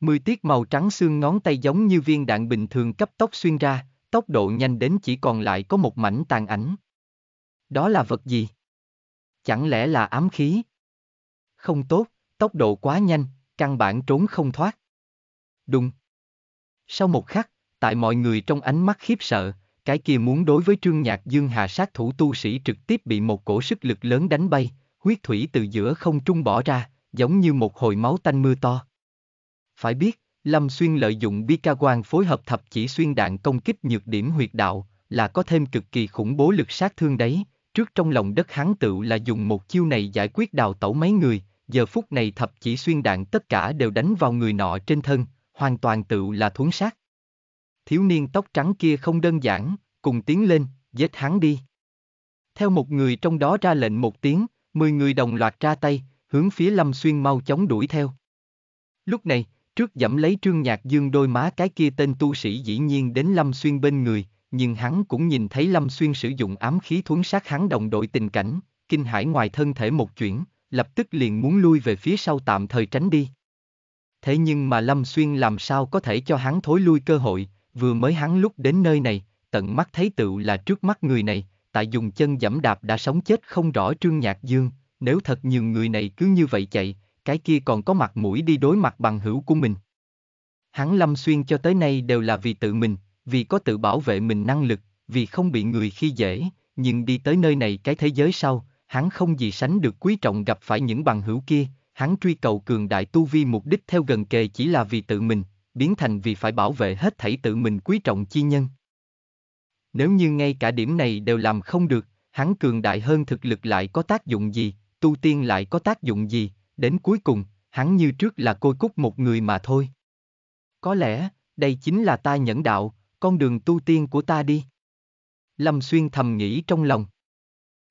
Mười tiết màu trắng xương ngón tay giống như viên đạn bình thường cấp tốc xuyên ra, tốc độ nhanh đến chỉ còn lại có một mảnh tàn ảnh. Đó là vật gì? Chẳng lẽ là ám khí? Không tốt, tốc độ quá nhanh, căn bản trốn không thoát. Đùng. Sau một khắc, tại mọi người trong ánh mắt khiếp sợ, cái kia muốn đối với trương nhạc dương hà sát thủ tu sĩ trực tiếp bị một cổ sức lực lớn đánh bay, huyết thủy từ giữa không trung bỏ ra, giống như một hồi máu tanh mưa to. Phải biết, Lâm Xuyên lợi dụng bi ca quan phối hợp thập chỉ xuyên đạn công kích nhược điểm huyệt đạo, là có thêm cực kỳ khủng bố lực sát thương đấy, trước trong lòng đất hắn tự là dùng một chiêu này giải quyết đào tẩu mấy người, giờ phút này thập chỉ xuyên đạn tất cả đều đánh vào người nọ trên thân, hoàn toàn tự là thuấn sát. Thiếu niên tóc trắng kia không đơn giản, cùng tiến lên, giết hắn đi. Theo một người trong đó ra lệnh một tiếng, mười người đồng loạt ra tay, hướng phía Lâm Xuyên mau chóng đuổi theo. Lúc này, trước dẫm lấy trương nhạc dương đôi má cái kia tên tu sĩ dĩ nhiên đến Lâm Xuyên bên người, nhưng hắn cũng nhìn thấy Lâm Xuyên sử dụng ám khí thuấn sát hắn đồng đội tình cảnh, kinh hải ngoài thân thể một chuyển, lập tức liền muốn lui về phía sau tạm thời tránh đi. Thế nhưng mà Lâm Xuyên làm sao có thể cho hắn thối lui cơ hội, vừa mới hắn lúc đến nơi này, tận mắt thấy tựu là trước mắt người này, tại dùng chân dẫm đạp đã sống chết không rõ Trương Nhạc Dương, nếu thật nhiều người này cứ như vậy chạy, cái kia còn có mặt mũi đi đối mặt bằng hữu của mình. Hắn Lâm Xuyên cho tới nay đều là vì tự mình, vì có tự bảo vệ mình năng lực, vì không bị người khi dễ, nhưng đi tới nơi này cái thế giới sau, hắn không gì sánh được quý trọng gặp phải những bằng hữu kia, hắn truy cầu cường đại tu vi mục đích theo gần kề chỉ là vì tự mình, biến thành vì phải bảo vệ hết thảy tự mình quý trọng chi nhân. Nếu như ngay cả điểm này đều làm không được, hắn cường đại hơn thực lực lại có tác dụng gì, tu tiên lại có tác dụng gì, đến cuối cùng, hắn như trước là côi cúc một người mà thôi. Có lẽ, đây chính là ta nhẫn đạo, con đường tu tiên của ta đi. Lâm Xuyên thầm nghĩ trong lòng.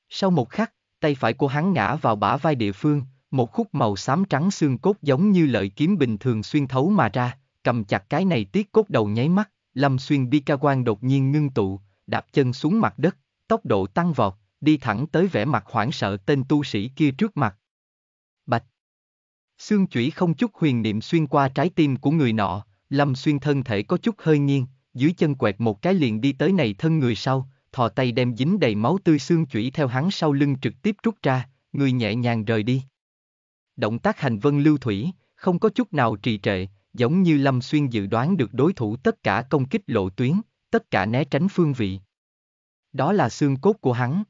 Sau một khắc, tay phải của hắn ngã vào bả vai địa phương, một khúc màu xám trắng xương cốt giống như lợi kiếm bình thường xuyên thấu mà ra, cầm chặt cái này tiết cốt đầu nháy mắt, Lâm Xuyên bi ca quang đột nhiên ngưng tụ, đạp chân xuống mặt đất, tốc độ tăng vọt, đi thẳng tới vẻ mặt hoảng sợ tên tu sĩ kia trước mặt. Bạch Xương chủy không chút huyền niệm xuyên qua trái tim của người nọ, Lâm Xuyên thân thể có chút hơi nghiêng, dưới chân quẹt một cái liền đi tới này thân người sau, thò tay đem dính đầy máu tươi xương chủy theo hắn sau lưng trực tiếp rút ra, người nhẹ nhàng rời đi. Động tác hành vân lưu thủy, không có chút nào trì trệ, giống như Lâm Xuyên dự đoán được đối thủ tất cả công kích lộ tuyến, tất cả né tránh phương vị. Đó là xương cốt của hắn.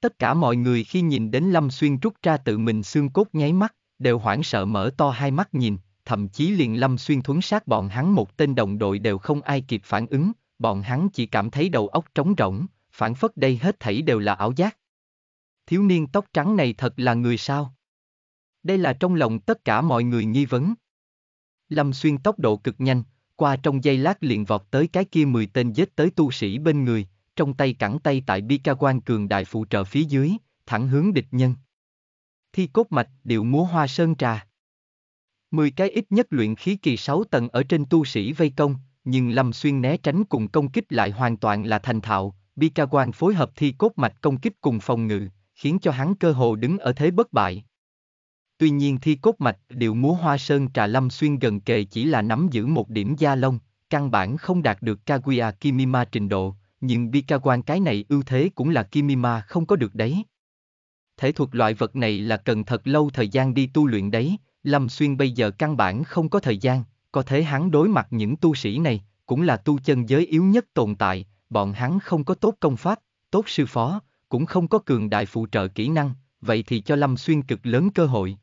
Tất cả mọi người khi nhìn đến Lâm Xuyên rút ra tự mình xương cốt nháy mắt, đều hoảng sợ mở to hai mắt nhìn, thậm chí liền Lâm Xuyên thuấn sát bọn hắn một tên đồng đội đều không ai kịp phản ứng, bọn hắn chỉ cảm thấy đầu óc trống rỗng, phản phất đây hết thảy đều là ảo giác. Thiếu niên tóc trắng này thật là người sao? Đây là trong lòng tất cả mọi người nghi vấn. Lâm xuyên tốc độ cực nhanh, qua trong giây lát liền vọt tới cái kia mười tên giết tới tu sĩ bên người, trong tay cẳng tay tại bi ca quan cường đại phụ trợ phía dưới, thẳng hướng địch nhân. Thi cốt mạch điệu múa hoa sơn trà. Mười cái ít nhất luyện khí kỳ sáu tầng ở trên tu sĩ vây công, nhưng Lâm Xuyên né tránh cùng công kích lại hoàn toàn là thành thạo, Bikawan phối hợp thi cốt mạch công kích cùng phòng ngự, khiến cho hắn cơ hồ đứng ở thế bất bại. Tuy nhiên thi cốt mạch điệu múa hoa sơn trà Lâm Xuyên gần kề chỉ là nắm giữ một điểm gia lông, căn bản không đạt được Kaguya Kimima trình độ, nhưng Bikawan cái này ưu thế cũng là Kimima không có được đấy. Thể thuật loại vật này là cần thật lâu thời gian đi tu luyện đấy, Lâm Xuyên bây giờ căn bản không có thời gian, có thể hắn đối mặt những tu sĩ này, cũng là tu chân giới yếu nhất tồn tại, bọn hắn không có tốt công pháp, tốt sư phó, cũng không có cường đại phụ trợ kỹ năng, vậy thì cho Lâm Xuyên cực lớn cơ hội.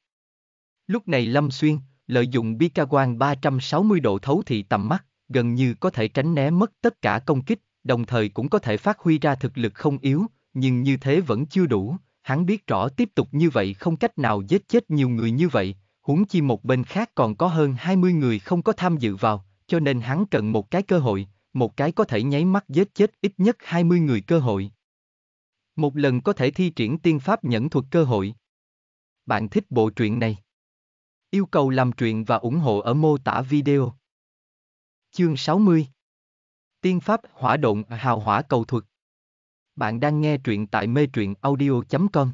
Lúc này Lâm Xuyên, lợi dụng bi ca quan 360 độ thấu thị tầm mắt, gần như có thể tránh né mất tất cả công kích, đồng thời cũng có thể phát huy ra thực lực không yếu, nhưng như thế vẫn chưa đủ, hắn biết rõ tiếp tục như vậy không cách nào giết chết nhiều người như vậy, huống chi một bên khác còn có hơn 20 người không có tham dự vào, cho nên hắn cần một cái cơ hội, một cái có thể nháy mắt giết chết ít nhất 20 người cơ hội. Một lần có thể thi triển tiên pháp nhẫn thuật cơ hội. Bạn thích bộ truyện này? Yêu cầu làm truyện và ủng hộ ở mô tả video. Chương 60 Tiên pháp hỏa độn hào hỏa cầu thuật Bạn đang nghe truyện tại mê truyện audio.com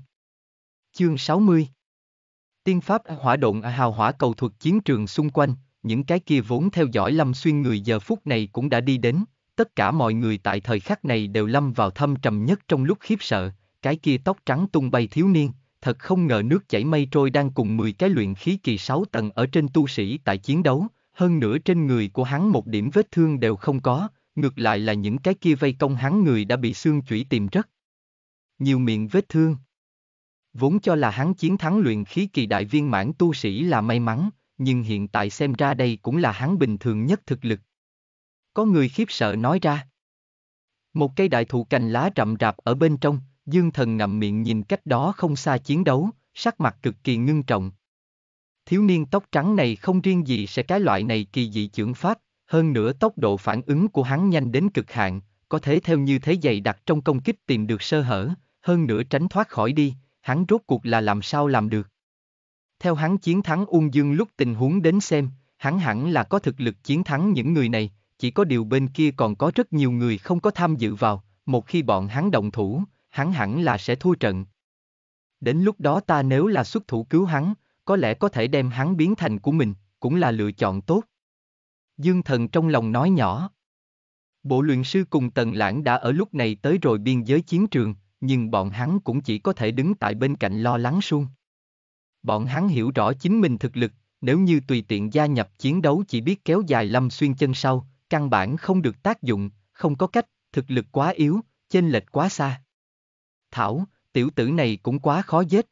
Chương 60 Tiên pháp hỏa độn hào hỏa cầu thuật chiến trường xung quanh, những cái kia vốn theo dõi Lâm Xuyên người giờ phút này cũng đã đi đến, tất cả mọi người tại thời khắc này đều lâm vào thâm trầm nhất trong lúc khiếp sợ, cái kia tóc trắng tung bay thiếu niên, thật không ngờ nước chảy mây trôi đang cùng 10 cái luyện khí kỳ 6 tầng ở trên tu sĩ tại chiến đấu, hơn nữa trên người của hắn một điểm vết thương đều không có, ngược lại là những cái kia vây công hắn người đã bị xương chủy tìm rất. Nhiều miệng vết thương. Vốn cho là hắn chiến thắng luyện khí kỳ đại viên mãn tu sĩ là may mắn, nhưng hiện tại xem ra đây cũng là hắn bình thường nhất thực lực. Có người khiếp sợ nói ra. Một cây đại thụ cành lá rậm rạp ở bên trong, dương thần ngậm miệng nhìn cách đó không xa chiến đấu, sắc mặt cực kỳ ngưng trọng. Thiếu niên tóc trắng này không riêng gì sẽ cái loại này kỳ dị trưởng pháp, hơn nữa tốc độ phản ứng của hắn nhanh đến cực hạn, có thể theo như thế dày đặc trong công kích tìm được sơ hở, hơn nữa tránh thoát khỏi đi, hắn rốt cuộc là làm sao làm được. Theo hắn chiến thắng Ung Dương lúc tình huống đến xem, hắn hẳn là có thực lực chiến thắng những người này, chỉ có điều bên kia còn có rất nhiều người không có tham dự vào, một khi bọn hắn động thủ, hắn hẳn là sẽ thua trận. Đến lúc đó ta nếu là xuất thủ cứu hắn, có lẽ có thể đem hắn biến thành của mình, cũng là lựa chọn tốt. Dương thần trong lòng nói nhỏ. Bộ luyện sư cùng tần lãng đã ở lúc này tới rồi biên giới chiến trường, nhưng bọn hắn cũng chỉ có thể đứng tại bên cạnh lo lắng suông. Bọn hắn hiểu rõ chính mình thực lực, nếu như tùy tiện gia nhập chiến đấu chỉ biết kéo dài lâm xuyên chân sau, căn bản không được tác dụng, không có cách, thực lực quá yếu, chênh lệch quá xa. Thảo, tiểu tử này cũng quá khó giết.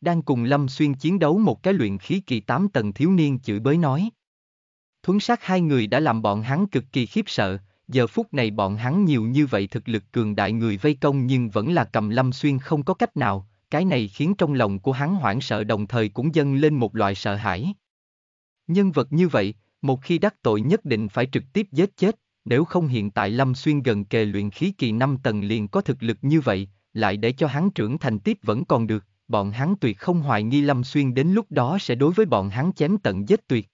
Đang cùng Lâm Xuyên chiến đấu một cái luyện khí kỳ 8 tầng thiếu niên chửi bới nói. Thuấn sát hai người đã làm bọn hắn cực kỳ khiếp sợ, giờ phút này bọn hắn nhiều như vậy thực lực cường đại người vây công nhưng vẫn là cầm lâm xuyên không có cách nào, cái này khiến trong lòng của hắn hoảng sợ đồng thời cũng dâng lên một loại sợ hãi. Nhân vật như vậy, một khi đắc tội nhất định phải trực tiếp giết chết, nếu không hiện tại Lâm Xuyên gần kề luyện khí kỳ 5 tầng liền có thực lực như vậy, lại để cho hắn trưởng thành tiếp vẫn còn được, bọn hắn tuyệt không hoài nghi Lâm Xuyên đến lúc đó sẽ đối với bọn hắn chém tận giết tuyệt.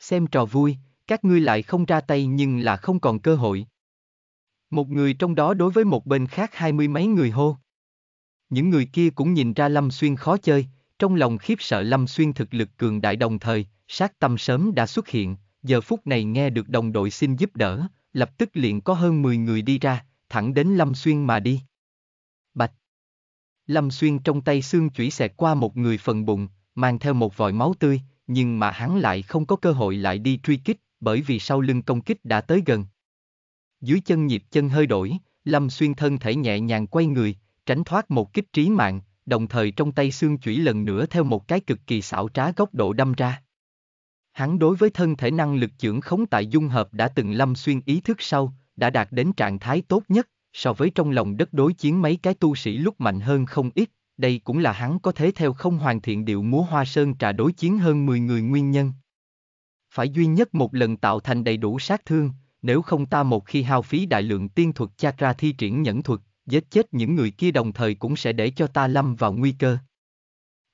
Xem trò vui, các ngươi lại không ra tay nhưng là không còn cơ hội. Một người trong đó đối với một bên khác hai mươi mấy người hô. Những người kia cũng nhìn ra Lâm Xuyên khó chơi, trong lòng khiếp sợ Lâm Xuyên thực lực cường đại đồng thời, sát tâm sớm đã xuất hiện, giờ phút này nghe được đồng đội xin giúp đỡ, lập tức liền có hơn 10 người đi ra, thẳng đến Lâm Xuyên mà đi. Bạch Lâm Xuyên trong tay xương chủy xẹt qua một người phần bụng, mang theo một vòi máu tươi, nhưng mà hắn lại không có cơ hội lại đi truy kích, bởi vì sau lưng công kích đã tới gần. Dưới chân nhịp chân hơi đổi, Lâm Xuyên thân thể nhẹ nhàng quay người, tránh thoát một kích trí mạng, đồng thời trong tay xương chủy lần nữa theo một cái cực kỳ xảo trá góc độ đâm ra. Hắn đối với thân thể năng lực trưởng khống tại dung hợp đã từng Lâm Xuyên ý thức sau, đã đạt đến trạng thái tốt nhất, so với trong lòng đất đối chiến mấy cái tu sĩ lúc mạnh hơn không ít, đây cũng là hắn có thể theo không hoàn thiện điệu múa hoa sơn trà đối chiến hơn 10 người nguyên nhân phải duy nhất một lần tạo thành đầy đủ sát thương, nếu không ta một khi hao phí đại lượng tiên thuật chakra thi triển nhẫn thuật, giết chết những người kia đồng thời cũng sẽ để cho ta lâm vào nguy cơ.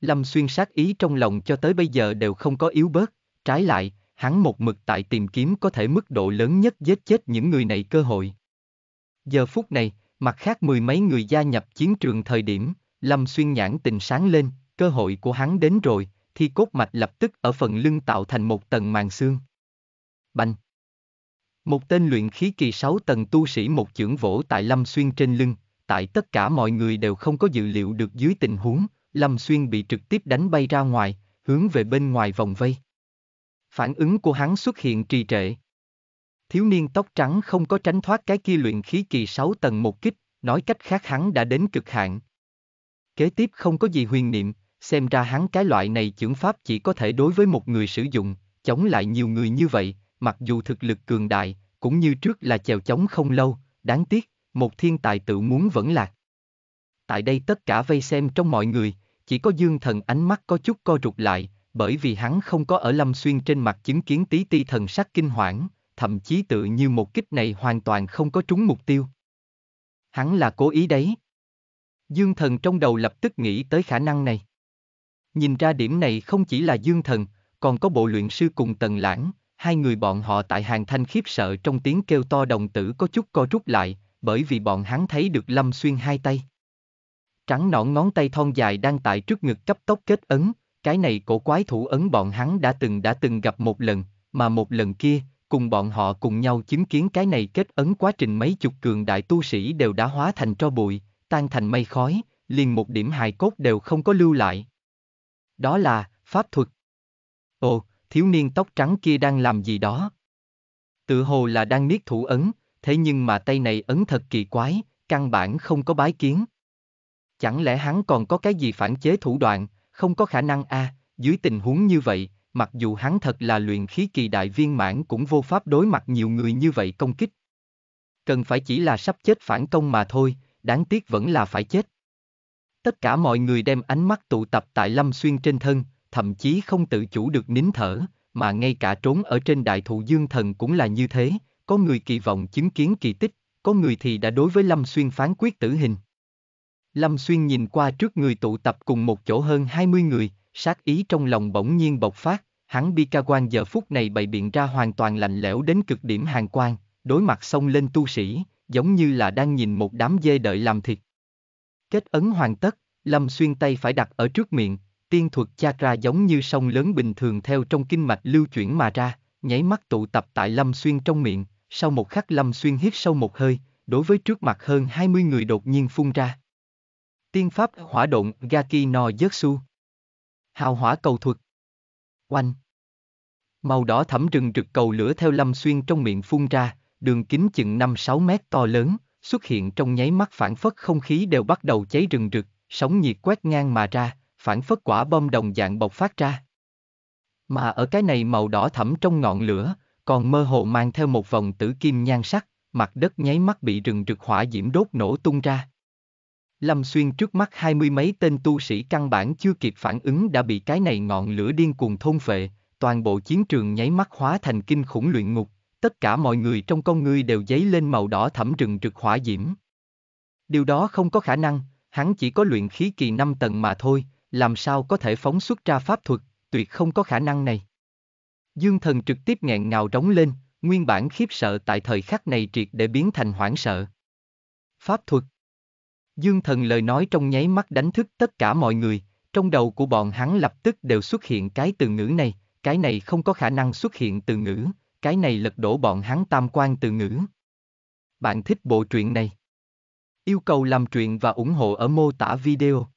Lâm xuyên sát ý trong lòng cho tới bây giờ đều không có yếu bớt, trái lại, hắn một mực tại tìm kiếm có thể mức độ lớn nhất giết chết những người này cơ hội. Giờ phút này, mặt khác mười mấy người gia nhập chiến trường thời điểm, Lâm xuyên nhãn tình sáng lên, cơ hội của hắn đến rồi, thì cốt mạch lập tức ở phần lưng tạo thành một tầng màn xương. Bành! Một tên luyện khí kỳ 6 tầng tu sĩ một chưởng vỗ tại Lâm Xuyên trên lưng, tại tất cả mọi người đều không có dự liệu được dưới tình huống, Lâm Xuyên bị trực tiếp đánh bay ra ngoài, hướng về bên ngoài vòng vây. Phản ứng của hắn xuất hiện trì trệ. Thiếu niên tóc trắng không có tránh thoát cái kia luyện khí kỳ 6 tầng một kích, nói cách khác hắn đã đến cực hạn. Kế tiếp không có gì huyền niệm, xem ra hắn cái loại này chưởng pháp chỉ có thể đối với một người sử dụng, chống lại nhiều người như vậy, mặc dù thực lực cường đại, cũng như trước là chèo chống không lâu, đáng tiếc, một thiên tài tự muốn vẫn lạc. Tại đây tất cả vây xem trong mọi người, chỉ có dương thần ánh mắt có chút co rụt lại, bởi vì hắn không có ở lâm xuyên trên mặt chứng kiến tí ti thần sắc kinh hoảng, thậm chí tự như một kích này hoàn toàn không có trúng mục tiêu. Hắn là cố ý đấy. Dương thần trong đầu lập tức nghĩ tới khả năng này. Nhìn ra điểm này không chỉ là Dương Thần, còn có bộ luyện sư cùng Tần Lãng, hai người bọn họ tại hàng thanh khiếp sợ trong tiếng kêu to đồng tử có chút co rút lại, bởi vì bọn hắn thấy được Lâm Xuyên hai tay. Trắng nõn ngón tay thon dài đang tại trước ngực cấp tốc kết ấn, cái này cổ quái thủ ấn bọn hắn đã từng đã từng gặp một lần, mà một lần kia, cùng bọn họ cùng nhau chứng kiến cái này kết ấn quá trình mấy chục cường đại tu sĩ đều đã hóa thành tro bụi, tan thành mây khói, liền một điểm hài cốt đều không có lưu lại, đó là pháp thuật. Ồ, thiếu niên tóc trắng kia đang làm gì đó? Tự hồ là đang niết thủ ấn, thế nhưng mà tay này ấn thật kỳ quái, căn bản không có bái kiến. Chẳng lẽ hắn còn có cái gì phản chế thủ đoạn, không có khả năng a, à, dưới tình huống như vậy, mặc dù hắn thật là luyện khí kỳ đại viên mãn cũng vô pháp đối mặt nhiều người như vậy công kích. Cần phải chỉ là sắp chết phản công mà thôi, đáng tiếc vẫn là phải chết. Tất cả mọi người đem ánh mắt tụ tập tại Lâm Xuyên trên thân, thậm chí không tự chủ được nín thở, mà ngay cả trốn ở trên đại thụ dương thần cũng là như thế, có người kỳ vọng chứng kiến kỳ tích, có người thì đã đối với Lâm Xuyên phán quyết tử hình. Lâm Xuyên nhìn qua trước người tụ tập cùng một chỗ hơn 20 người, sát ý trong lòng bỗng nhiên bộc phát, hắn bi ca quan giờ phút này bày biện ra hoàn toàn lạnh lẽo đến cực điểm hàng quan, đối mặt xông lên tu sĩ, giống như là đang nhìn một đám dê đợi làm thịt. Kết ấn hoàn tất, Lâm Xuyên tay phải đặt ở trước miệng, tiên thuật chakra giống như sông lớn bình thường theo trong kinh mạch lưu chuyển mà ra, nháy mắt tụ tập tại Lâm Xuyên trong miệng, sau một khắc Lâm Xuyên hít sâu một hơi, đối với trước mặt hơn 20 người đột nhiên phun ra. Tiên pháp hỏa độn Gaki no Yotsu Hào hỏa cầu thuật Oanh Màu đỏ thẫm rừng rực cầu lửa theo Lâm Xuyên trong miệng phun ra, đường kính chừng 5-6 mét to lớn, xuất hiện trong nháy mắt phản phất không khí đều bắt đầu cháy rừng rực, sóng nhiệt quét ngang mà ra, phản phất quả bom đồng dạng bộc phát ra. Mà ở cái này màu đỏ thẫm trong ngọn lửa, còn mơ hồ mang theo một vòng tử kim nhan sắc, mặt đất nháy mắt bị rừng rực hỏa diễm đốt nổ tung ra. Lâm Xuyên trước mắt hai mươi mấy tên tu sĩ căn bản chưa kịp phản ứng đã bị cái này ngọn lửa điên cuồng thôn phệ, toàn bộ chiến trường nháy mắt hóa thành kinh khủng luyện ngục, tất cả mọi người trong con ngươi đều dấy lên màu đỏ thẫm rừng rực hỏa diễm. Điều đó không có khả năng, hắn chỉ có luyện khí kỳ 5 tầng mà thôi, làm sao có thể phóng xuất ra pháp thuật, tuyệt không có khả năng này. Dương thần trực tiếp nghẹn ngào trống lên, nguyên bản khiếp sợ tại thời khắc này triệt để biến thành hoảng sợ. Pháp thuật Dương thần lời nói trong nháy mắt đánh thức tất cả mọi người, trong đầu của bọn hắn lập tức đều xuất hiện cái từ ngữ này, cái này không có khả năng xuất hiện từ ngữ, cái này lật đổ bọn hắn tam quan từ ngữ. Bạn thích bộ truyện này? Yêu cầu làm truyện và ủng hộ ở mô tả video.